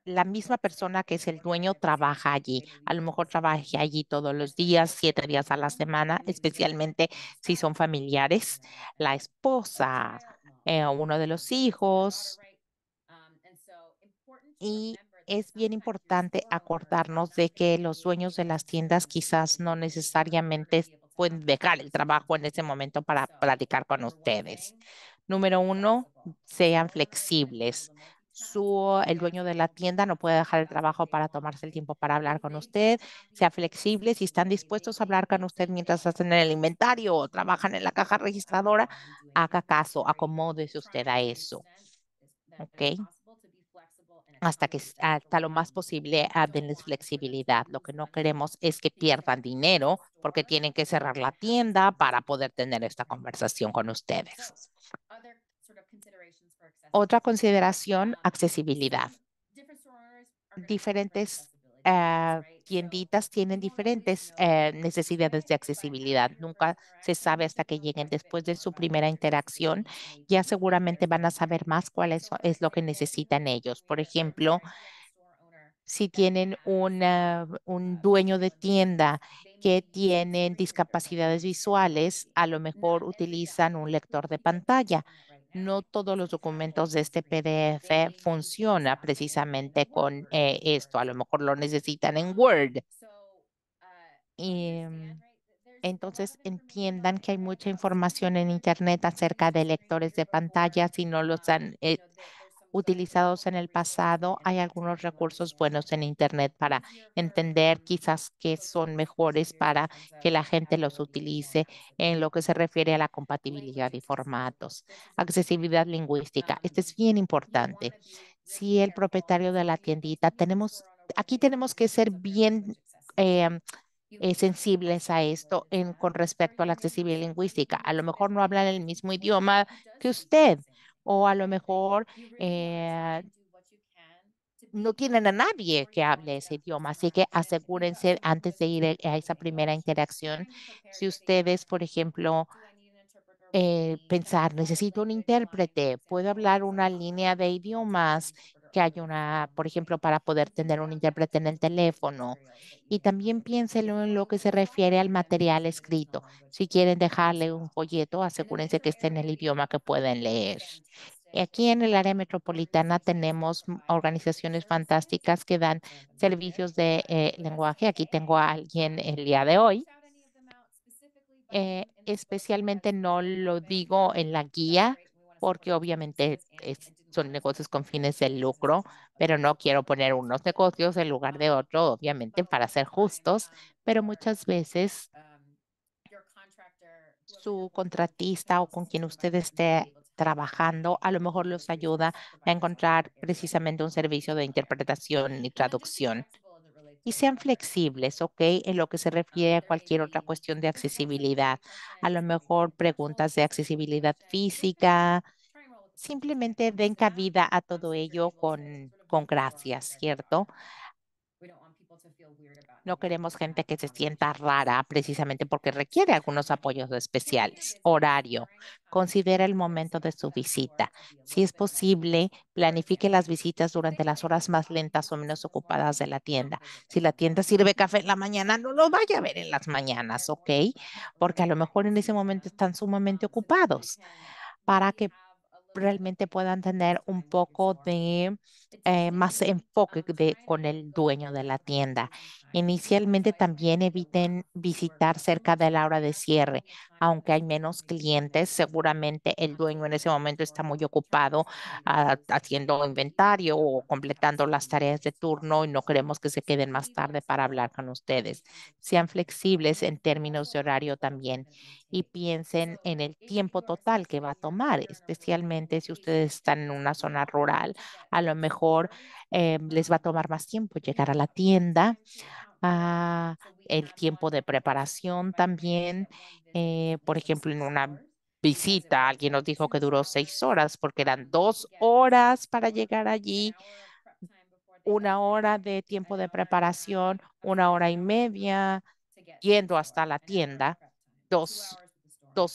A: la misma persona que es el dueño trabaja allí. A lo mejor trabaja allí todos los días, siete días a la semana, especialmente si son familiares, la esposa, eh, uno de los hijos. Y es bien importante acordarnos de que los dueños de las tiendas quizás no necesariamente pueden dejar el trabajo en ese momento para platicar con ustedes. Número uno, sean flexibles. Su, el dueño de la tienda no puede dejar el trabajo para tomarse el tiempo para hablar con usted. Sea flexible. Si están dispuestos a hablar con usted mientras hacen el inventario o trabajan en la caja registradora, haga caso, acomódese usted a eso. ¿Ok? hasta que hasta lo más posible ah, denles flexibilidad. Lo que no queremos es que pierdan dinero porque tienen que cerrar la tienda para poder tener esta conversación con ustedes. Otra consideración, accesibilidad. Diferentes eh, tienditas tienen diferentes eh, necesidades de accesibilidad. Nunca se sabe hasta que lleguen después de su primera interacción. Ya seguramente van a saber más cuál es, lo que necesitan ellos. Por ejemplo, si tienen un dueño de tienda que tienen discapacidades visuales, a lo mejor utilizan un lector de pantalla no todos los documentos de este PDF funcionan precisamente con eh, esto. A lo mejor lo necesitan en Word. Y, mm, entonces entiendan que hay mucha información en Internet acerca de lectores de pantalla si no los han eh, utilizados en el pasado. Hay algunos recursos buenos en Internet para entender quizás que son mejores para que la gente los utilice en lo que se refiere a la compatibilidad y formatos. Accesibilidad lingüística. Esto es bien importante. Si el propietario de la tiendita, tenemos, aquí tenemos que ser bien em, eh, sensibles a esto en, con respecto a la accesibilidad lingüística. A lo mejor no hablan el mismo idioma que usted, o a lo mejor eh, no tienen a nadie que hable ese idioma, así que asegúrense antes de ir eh, a esa primera interacción. Si ustedes, por ejemplo, eh, pensar, necesito un intérprete, puedo hablar una línea de idiomas que hay una, por ejemplo, para poder tener un intérprete en el teléfono. Y también piénsenlo en lo que se refiere al material escrito. Si quieren dejarle un folleto, asegúrense que esté en el idioma que pueden leer. Y Aquí en el área metropolitana tenemos organizaciones fantásticas que dan servicios de eh, lenguaje. Aquí tengo a alguien el día de hoy. Eh, especialmente no lo digo en la guía porque obviamente es, son negocios con fines de lucro, pero no quiero poner unos negocios en lugar de otro, obviamente, para ser justos, pero muchas veces su contratista o con quien usted esté trabajando, a lo mejor los ayuda a encontrar precisamente un servicio de interpretación y traducción. Y sean flexibles, ¿ok? En lo que se refiere a cualquier otra cuestión de accesibilidad. A lo mejor preguntas de accesibilidad física, simplemente den cabida a todo ello con, con gracias, ¿cierto? No queremos gente que se sienta rara precisamente porque requiere algunos apoyos especiales. Horario. Considera el momento de su visita. Si es posible, planifique las visitas durante las horas más lentas o menos ocupadas de la tienda. Si la tienda sirve café en la mañana, no lo vaya a ver en las mañanas, ¿ok? Porque a lo mejor en ese momento están sumamente ocupados para que realmente puedan tener este, un poco de eh, este, más enfoque de, con el dueño de la tienda. Inicialmente también eviten visitar cerca de la hora de cierre aunque hay menos clientes, seguramente el dueño en ese momento está muy ocupado ah, haciendo inventario o completando las tareas de turno y no queremos que se queden más tarde para hablar con ustedes. Sean flexibles en términos de horario también y piensen en el tiempo total que va a tomar, especialmente si ustedes están en una zona rural. A lo mejor eh, les va a tomar más tiempo llegar a la tienda, Ah, el tiempo de preparación también. Eh, por ejemplo, en una visita, alguien nos dijo que duró seis horas porque eran dos horas para llegar allí, una hora de tiempo de preparación, una hora y media yendo hasta la tienda, dos,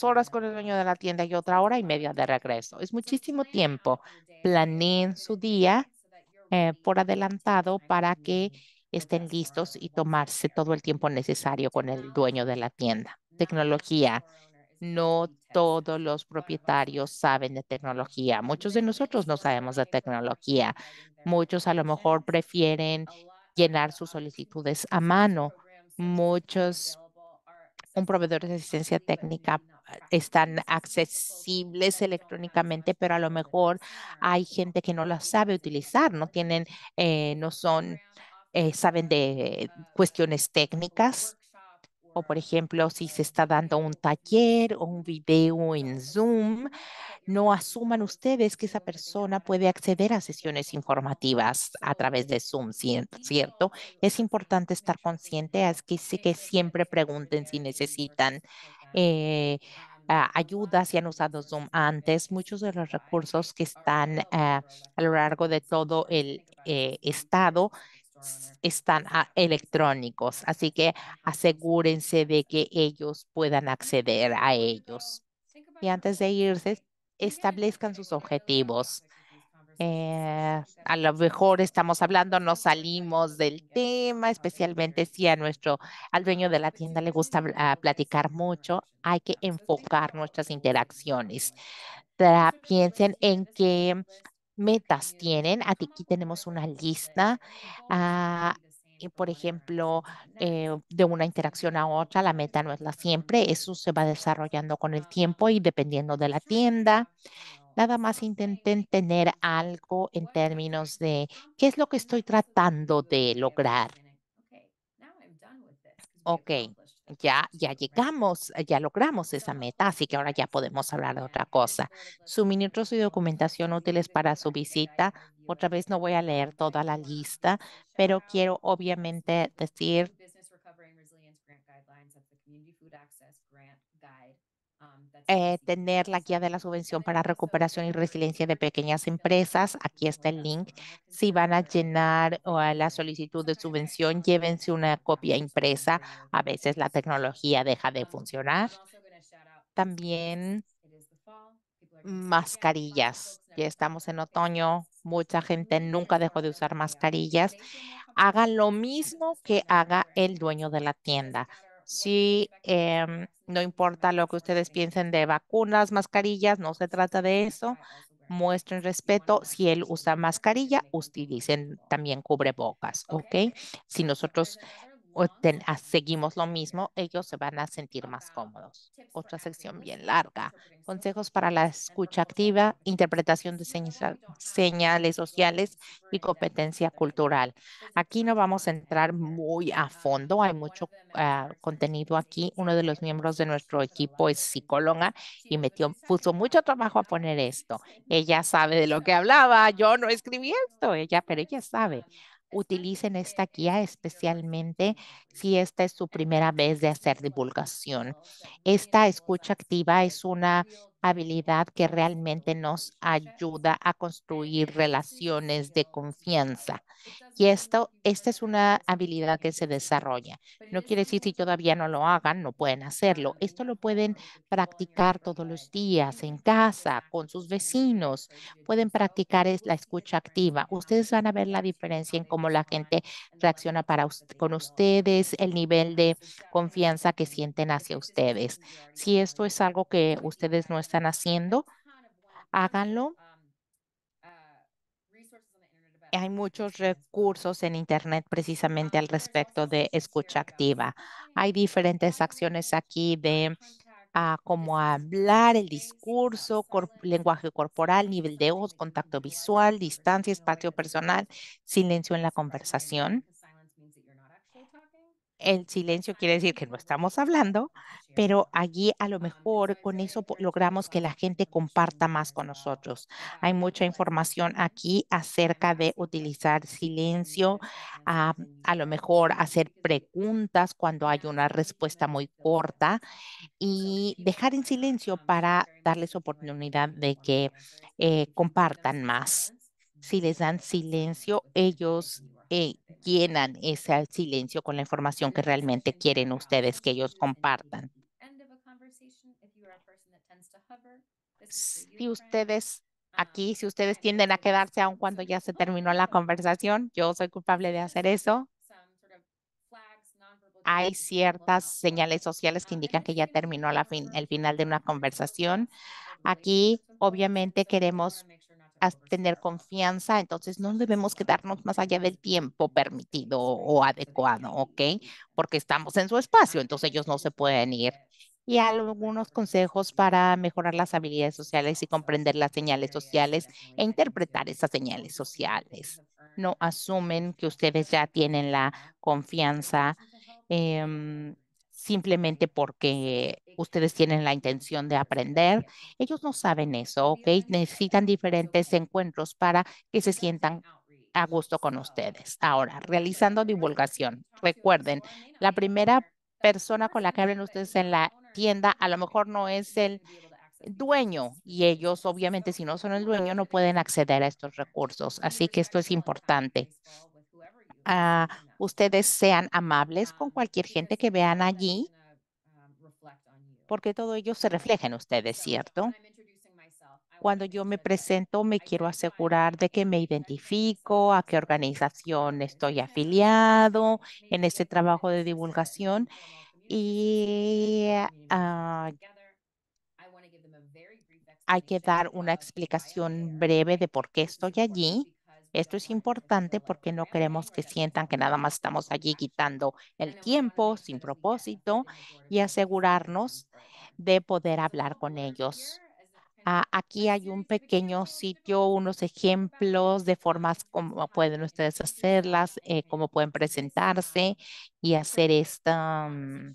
A: horas con el dueño de la tienda y otra hora y media de regreso. Es muchísimo tiempo. Planeen su día eh, por adelantado para que estén listos y tomarse todo el tiempo necesario con el dueño de la tienda. Tecnología. No todos los propietarios saben de tecnología. Muchos de nosotros no sabemos de tecnología. Muchos a lo mejor prefieren llenar sus solicitudes a mano. Muchos, un proveedor de asistencia técnica están accesibles electrónicamente, pero a lo mejor hay gente que no la sabe utilizar, no tienen, eh, no son eh, saben de cuestiones técnicas o, por ejemplo, si se está dando un taller o un video en Zoom, no asuman ustedes que esa persona puede acceder a sesiones informativas a través de Zoom, ¿cierto? Es importante estar consciente, es que, siempre pregunten si necesitan eh, ayuda, si han usado Zoom antes. Muchos de los recursos que están eh, a lo largo de todo el estado están electrónicos, así que asegúrense de que ellos puedan acceder a ellos. Y antes de irse, establezcan sus objetivos. Eh, a lo mejor estamos hablando, no salimos del tema, especialmente si a nuestro, al dueño de la tienda le gusta ah, platicar mucho, hay que enfocar nuestras interacciones. piensen en que metas tienen. Aquí tenemos una lista. Ah, por ejemplo, eh, de una interacción a otra, la meta no es la siempre, eso se va desarrollando con el tiempo y dependiendo de la tienda. Nada más intenten tener algo en términos de qué es lo que estoy tratando de lograr. Ok, ya, ya llegamos, eh, ya logramos esa meta, así que ahora ya podemos hablar de otra cosa. Suministros y documentación útiles para su visita. Otra vez no voy a leer toda la lista, pero quiero obviamente decir Um, eh, tener la guía de la subvención para recuperación y resiliencia de pequeñas empresas. Aquí está el link. Si van a llenar o a la solicitud de subvención, llévense una copia impresa. A veces la tecnología deja de funcionar. También mascarillas. Ya estamos en otoño. Mucha gente nunca dejó de usar mascarillas. Haga lo mismo que haga el dueño de la tienda. Si em, no importa lo que ustedes piensen de vacunas, mascarillas, no se trata de eso. Muestren respeto. Si él usa mascarilla, utilicen también cubrebocas, ¿ok? Si nosotros Ah, seguimos lo mismo, ellos se van a sentir más cómodos. Otra sección bien larga. Consejos para la escucha activa, interpretación de señales sociales y competencia cultural. Pues, aquí no vamos a entrar muy a fondo. Hay mucho ah, contenido pues, aquí. Uno de los miembros de nuestro equipo es psicóloga y metió, puso mucho trabajo a poner esto. Ella sabe de lo que hablaba. Yo no escribí esto, ella, pero ella sabe utilicen esta guía, especialmente si esta es su primera vez de hacer divulgación. Esta escucha activa es una habilidad que realmente nos ayuda a construir relaciones de confianza. Y esto, esta es una habilidad que se desarrolla. No quiere decir si todavía no lo hagan, no pueden hacerlo. Esto lo pueden practicar todos los días en casa, con sus vecinos. Pueden practicar la escucha activa. Ustedes van a ver la diferencia en cómo la gente reacciona para con ustedes, el nivel de confianza que sienten hacia ustedes. Si esto es algo que ustedes no están haciendo. Háganlo. Hay muchos recursos en Internet precisamente al respecto de escucha activa. Hay diferentes acciones aquí de ah, cómo hablar, el discurso, lenguaje corporal, nivel de ojos, contacto visual, distancia, espacio personal, silencio en la conversación. El silencio quiere decir que no estamos hablando, pero allí a lo mejor con eso logramos que la gente comparta más con nosotros. Hay mucha información aquí acerca de utilizar silencio, a, lo mejor hacer preguntas cuando hay una respuesta muy corta y dejar en silencio para darles oportunidad de que eh, compartan más si les dan silencio, ellos eh, llenan ese silencio con la información que realmente quieren ustedes que ellos compartan. Si ustedes aquí, si ustedes tienden a quedarse aun cuando ya se terminó la conversación, yo soy culpable de hacer eso. Hay ciertas señales sociales que indican que ya terminó la fin, el final de una conversación. Aquí, obviamente, queremos tener confianza, entonces no debemos quedarnos más allá del tiempo permitido o adecuado, ¿ok? Porque estamos en su espacio, entonces ellos no se pueden ir. Y algunos consejos para mejorar las habilidades sociales y comprender las señales sociales e interpretar esas señales sociales. No asumen que ustedes ya tienen la confianza. Em, simplemente porque ustedes tienen la intención de aprender. Ellos no saben eso, ¿ok? Necesitan diferentes encuentros para que se sientan a gusto con ustedes. Ahora, realizando divulgación, recuerden, la primera persona con la que hablen ustedes en la tienda a lo mejor no es el dueño y ellos obviamente si no son el dueño no pueden acceder a estos recursos. Así que esto es importante. Ah, Ustedes sean amables con um, cualquier gente que vean allí, um, porque todo ello se refleja en ustedes, ¿cierto? Cuando yo me presento, me quiero asegurar de que me identifico, a qué organización estoy afiliado en este trabajo de divulgación. Y ah, hay que dar una explicación breve de por qué estoy allí esto es importante porque no queremos que sientan que nada más estamos allí quitando el tiempo pues, sin propósito y asegurarnos de poder hablar con ellos. Ah, aquí hay un pequeño sitio, unos ejemplos de formas como pueden ustedes hacerlas, eh, cómo pueden presentarse y hacer esta, mm,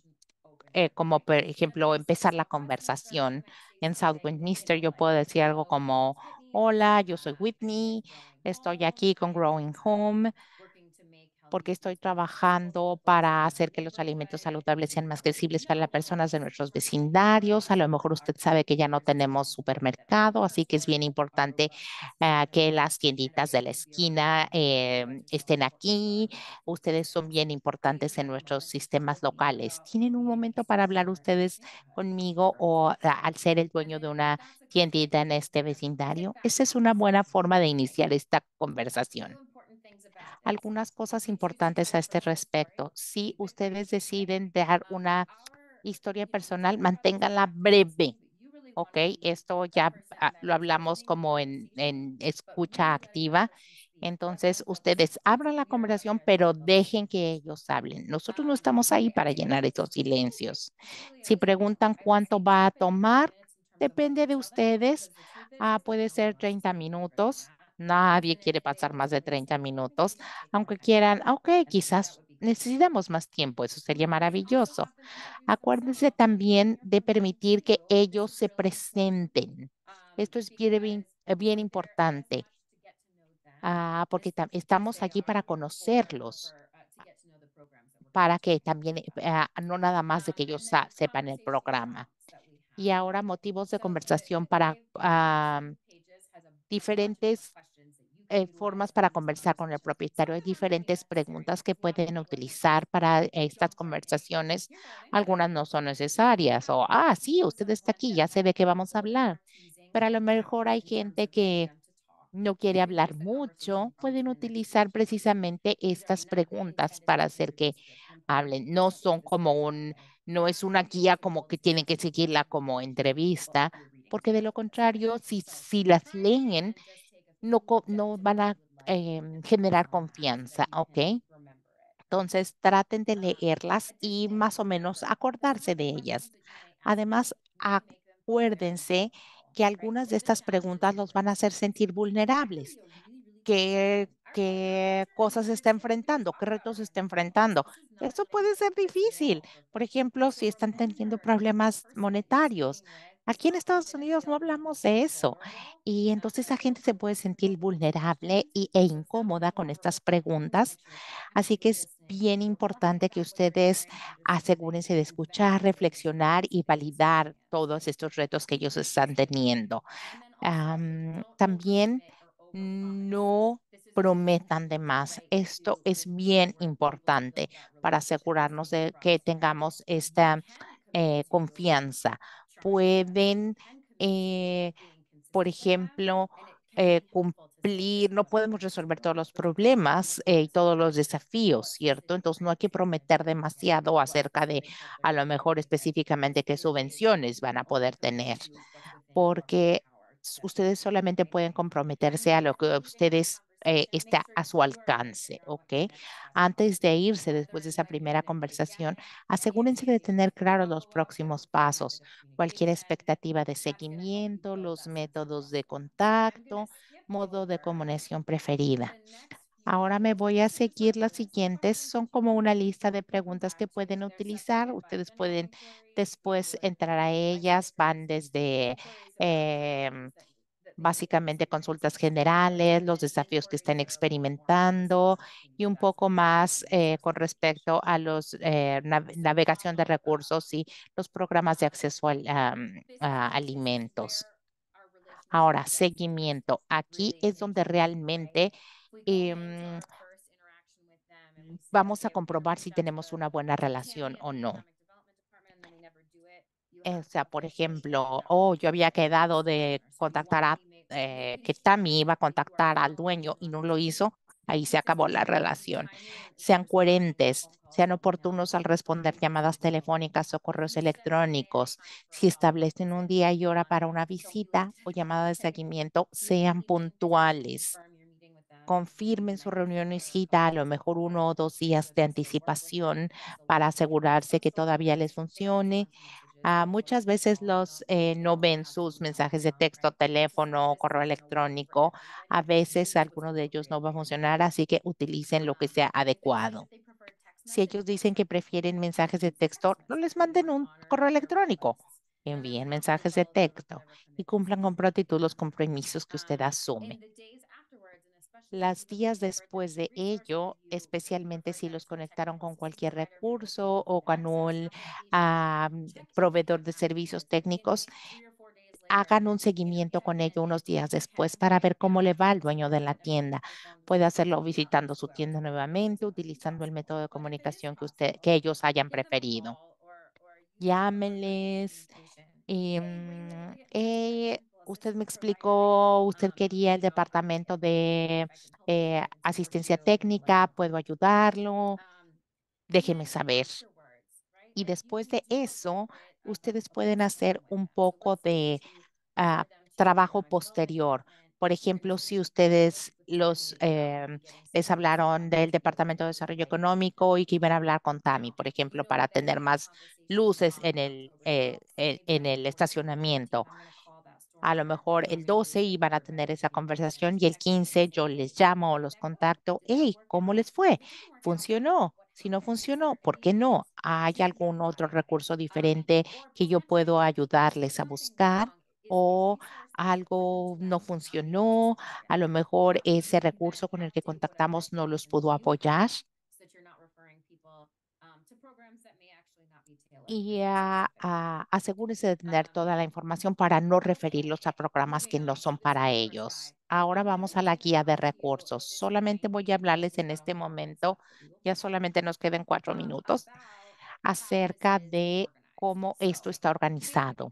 A: eh, como por ejemplo, empezar la conversación. En South Westminster yo puedo decir algo como, hola, yo soy Whitney, Estoy aquí con Growing Home, porque estoy trabajando para hacer que los alimentos saludables sean más accesibles para las personas de nuestros vecindarios. A lo mejor usted sabe que ya no tenemos supermercado, así que es bien importante ah, que las tienditas de la esquina eh, estén aquí. Ustedes son bien importantes en nuestros sistemas locales. ¿Tienen un momento para hablar ustedes conmigo o ah, al ser el dueño de una tiendita en este vecindario? Esa es una buena forma de iniciar esta conversación algunas cosas importantes a este respecto. Si ustedes deciden dar una historia personal, manténganla breve. Ok, esto ya ah, lo hablamos como en, escucha activa. Entonces, ustedes abran la conversación, pero dejen que ellos hablen. Nosotros no estamos ahí para llenar esos silencios. Si preguntan cuánto va a tomar, depende de ustedes. Ah, puede ser 30 minutos Nadie quiere pasar más de 30 minutos, aunque quieran, OK, quizás necesitamos más tiempo, eso sería maravilloso. Acuérdense también de permitir que ellos se presenten. Esto es bien, importante, ah, porque estamos aquí para conocerlos, para que también, ah, no nada más de que ellos sepan el programa. Y ahora motivos de conversación para ah, diferentes eh, formas para conversar con el propietario. Hay diferentes preguntas que pueden utilizar para estas conversaciones. Algunas no son necesarias o, ah, sí, usted está aquí, ya se ve que vamos a hablar. Pero a lo mejor hay gente que no quiere hablar mucho, pueden utilizar precisamente estas preguntas para hacer que hablen. No son como un, no es una guía como que tienen que seguirla como entrevista, porque de lo contrario, si, si las leen, no, van a em, generar confianza, ¿ok? Entonces traten de leerlas y más o menos acordarse de ellas. Además, acuérdense que algunas de estas preguntas los van a hacer sentir vulnerables. ¿Qué, qué cosas está enfrentando? ¿Qué retos está enfrentando? Eso puede ser difícil. Por ejemplo, si están teniendo problemas monetarios, Aquí en Estados Unidos no hablamos de eso y entonces la gente se puede sentir vulnerable e incómoda con estas preguntas. Así que es bien importante que ustedes asegúrense de escuchar, reflexionar y validar todos estos retos que ellos están teniendo. también no prometan de más. Esto es bien importante para asegurarnos de que tengamos esta eh, confianza pueden, eh, por ejemplo, eh, cumplir, no podemos resolver todos los problemas eh, y todos los desafíos, ¿cierto? Entonces no hay que prometer demasiado acerca de a lo mejor específicamente qué subvenciones van a poder tener, porque ustedes solamente pueden comprometerse a lo que ustedes eh, está a su alcance, ¿ok? Antes de irse, después de esa primera conversación, asegúrense de tener claros los próximos pasos, cualquier expectativa de seguimiento, los métodos de contacto, modo de comunicación preferida. Ahora me voy a seguir las siguientes. Son como una lista de preguntas que pueden utilizar. Ustedes pueden después entrar a ellas. Van desde em, básicamente consultas generales, los desafíos que estén experimentando y un poco más eh, con respecto a los eh, navegación de recursos y los programas de acceso a alimentos. Ahora, seguimiento. Aquí es donde realmente em, vamos a comprobar si tenemos una buena relación o no. O sea, por ejemplo, oh, yo había quedado de contactar a eh, que Tammy iba a contactar al dueño y no lo hizo, ahí se acabó la relación. Sean coherentes, sean oportunos al responder llamadas telefónicas o correos electrónicos. Si establecen un día y hora para una visita o llamada de seguimiento, sean puntuales. Confirmen su reunión y cita a lo mejor uno o dos días de anticipación para asegurarse que todavía les funcione. Ah, muchas veces los eh, no ven sus mensajes de texto, teléfono, correo electrónico. A veces alguno de ellos no va a funcionar, así que utilicen lo que sea adecuado. Si ellos dicen que prefieren mensajes de texto, no les manden un correo electrónico. Envíen mensajes de texto y cumplan con prontitud los compromisos que usted asume. Las días después de ello, especialmente si los conectaron con cualquier recurso o con un ah, proveedor de servicios técnicos, hagan un seguimiento con ello unos días después para ver cómo le va al dueño de la tienda. Puede hacerlo visitando su tienda nuevamente, utilizando el método de comunicación que, usted, que ellos hayan preferido. Llámenles, em, eh, usted me explicó, usted quería el departamento de eh, asistencia técnica, puedo ayudarlo, déjeme saber. Y después de eso, ustedes pueden hacer un poco de ah, trabajo posterior. Por ejemplo, si ustedes los em, les hablaron del Departamento de Desarrollo Económico y que iban a hablar con Tami, por ejemplo, para tener más luces en el eh, estacionamiento a lo mejor el 12 iban a tener esa conversación y el 15 yo les llamo o los contacto, hey, ¿cómo les fue? ¿Funcionó? Si no funcionó, ¿por qué no? ¿Hay algún otro recurso diferente que yo puedo ayudarles a buscar? o algo no funcionó, a lo mejor ese recurso con el que contactamos no los pudo apoyar. y asegúrese de tener toda la información para no referirlos a programas que no son para ellos. Ahora vamos a la guía de recursos. Solamente voy a hablarles en este momento, ya solamente nos quedan cuatro minutos, acerca de cómo esto está organizado.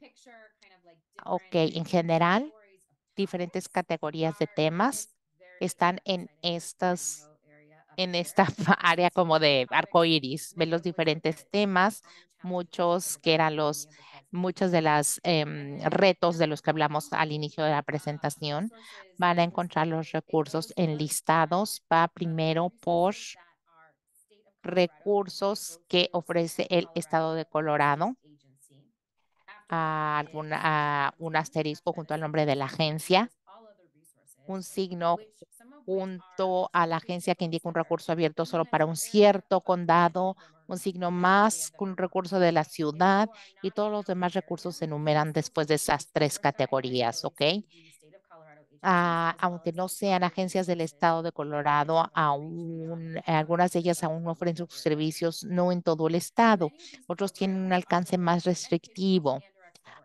A: Ok, en general, diferentes categorías de temas están en estas en esta área como de arco iris, ven los diferentes temas muchos que eran los muchos de los em, retos de los que hablamos al inicio de la presentación. Van a encontrar los recursos enlistados. Va primero por recursos que ofrece el estado de Colorado. un asterisco junto al nombre de la agencia. Un signo junto a la agencia que indica un recurso abierto solo para un cierto condado un signo más, un recurso de la ciudad y todos los demás recursos se enumeran después de esas tres categorías, ¿ok? Ah, aunque no sean agencias del estado de Colorado, aún eh, algunas de ellas aún ofrecen sus servicios no en todo el estado. Otros tienen un alcance más restrictivo.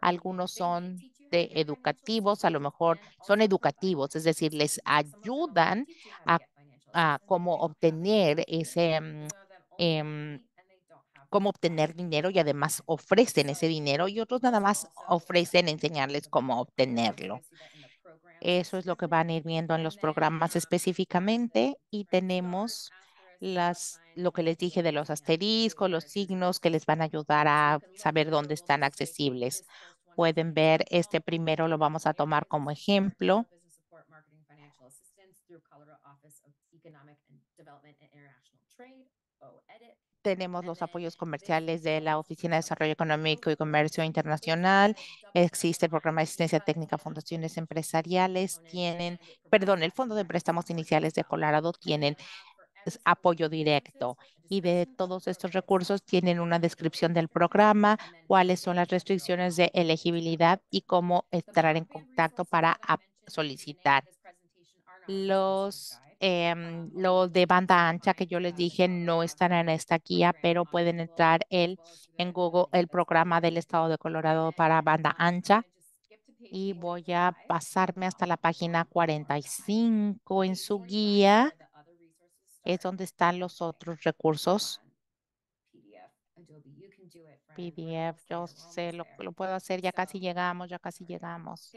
A: Algunos son de educativos, a lo mejor son educativos, es decir, les ayudan a, cómo obtener ese em, cómo obtener dinero y además ofrecen ese dinero y otros nada más ofrecen enseñarles cómo obtenerlo. Eso es lo que van a ir viendo en los programas específicamente y tenemos las, lo que les dije de los asteriscos, los signos que les van a ayudar a saber dónde están accesibles. Pueden ver, este primero lo vamos a tomar como ejemplo tenemos los apoyos comerciales de la Oficina de Desarrollo Económico y Comercio Internacional. Existe el programa de asistencia técnica. Fundaciones empresariales tienen, perdón, el Fondo de Préstamos Iniciales de Colorado tienen apoyo directo. Y de todos estos recursos tienen una descripción del programa, cuáles son las restricciones de elegibilidad y cómo entrar en contacto para solicitar. Los eh, los de banda ancha que yo les dije no están en esta guía, pero pueden entrar el, en Google el programa del estado de Colorado para banda ancha. Y voy a pasarme hasta la página 45 en su guía. Es donde están los otros recursos. PDF, yo sé, lo, puedo hacer, ya casi llegamos, ya casi llegamos.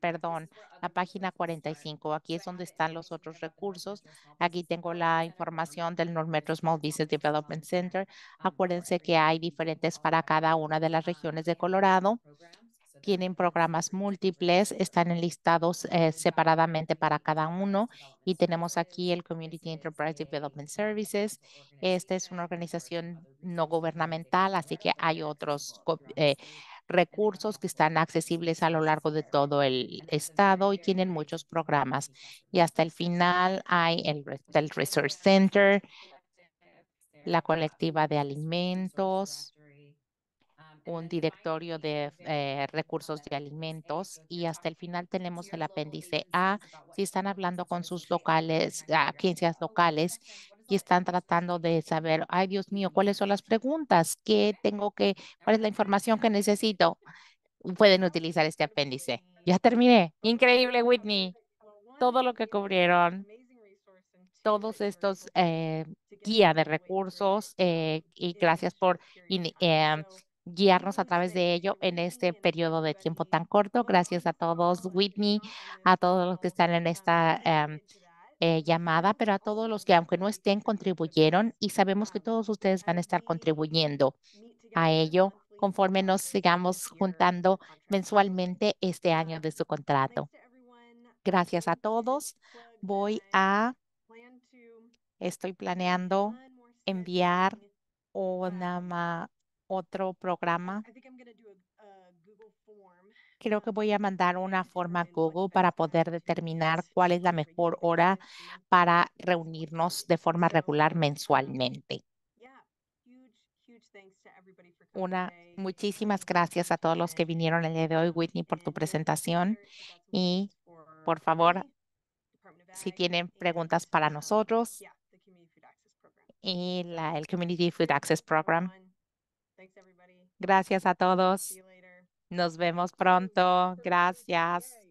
A: Perdón, la página 45, aquí es donde están los otros recursos. Aquí tengo la información del North Metro Small Business Development Center. Acuérdense que hay diferentes para cada una de las regiones de Colorado tienen programas múltiples, están enlistados eh, separadamente para cada uno y tenemos aquí el Community Enterprise Development Services. Esta es una organización no gubernamental, así que hay otros eh, recursos que están accesibles a lo largo de todo el estado y tienen muchos programas. Y hasta el final hay el, el Research Center, la colectiva de alimentos, un directorio de eh, recursos de alimentos y hasta el final tenemos el apéndice A, si están hablando con sus locales, agencias locales y están tratando de saber, ay Dios mío, ¿cuáles son las preguntas? ¿Qué tengo que, cuál es la información que necesito? Pueden utilizar este apéndice. Ya terminé. Increíble, Whitney. Todo lo que cubrieron todos estos eh, guía de recursos eh, y gracias por eh, guiarnos a través de ello este en este periodo de tiempo tan corto. Gracias a todos, Whitney, a todos los que están en esta em, eh, llamada, pero a todos los que aunque no estén, contribuyeron y sabemos que todos ustedes van a estar contribuyendo a ello conforme nos sigamos juntando mensualmente este uh, año de su contrato. Gracias a todos. Voy a, estoy planeando enviar una otro programa. Creo que um, voy a mandar una forma Google para poder determinar cuál es la mejor hora para reunirnos de forma regular mensualmente. Una, muchísimas gracias a todos los que vinieron el día de hoy, Whitney, por tu presentación. Y por favor, si tienen preguntas para um, nosotros y el Community Food Access Program, Gracias a todos. Nos vemos pronto. Gracias.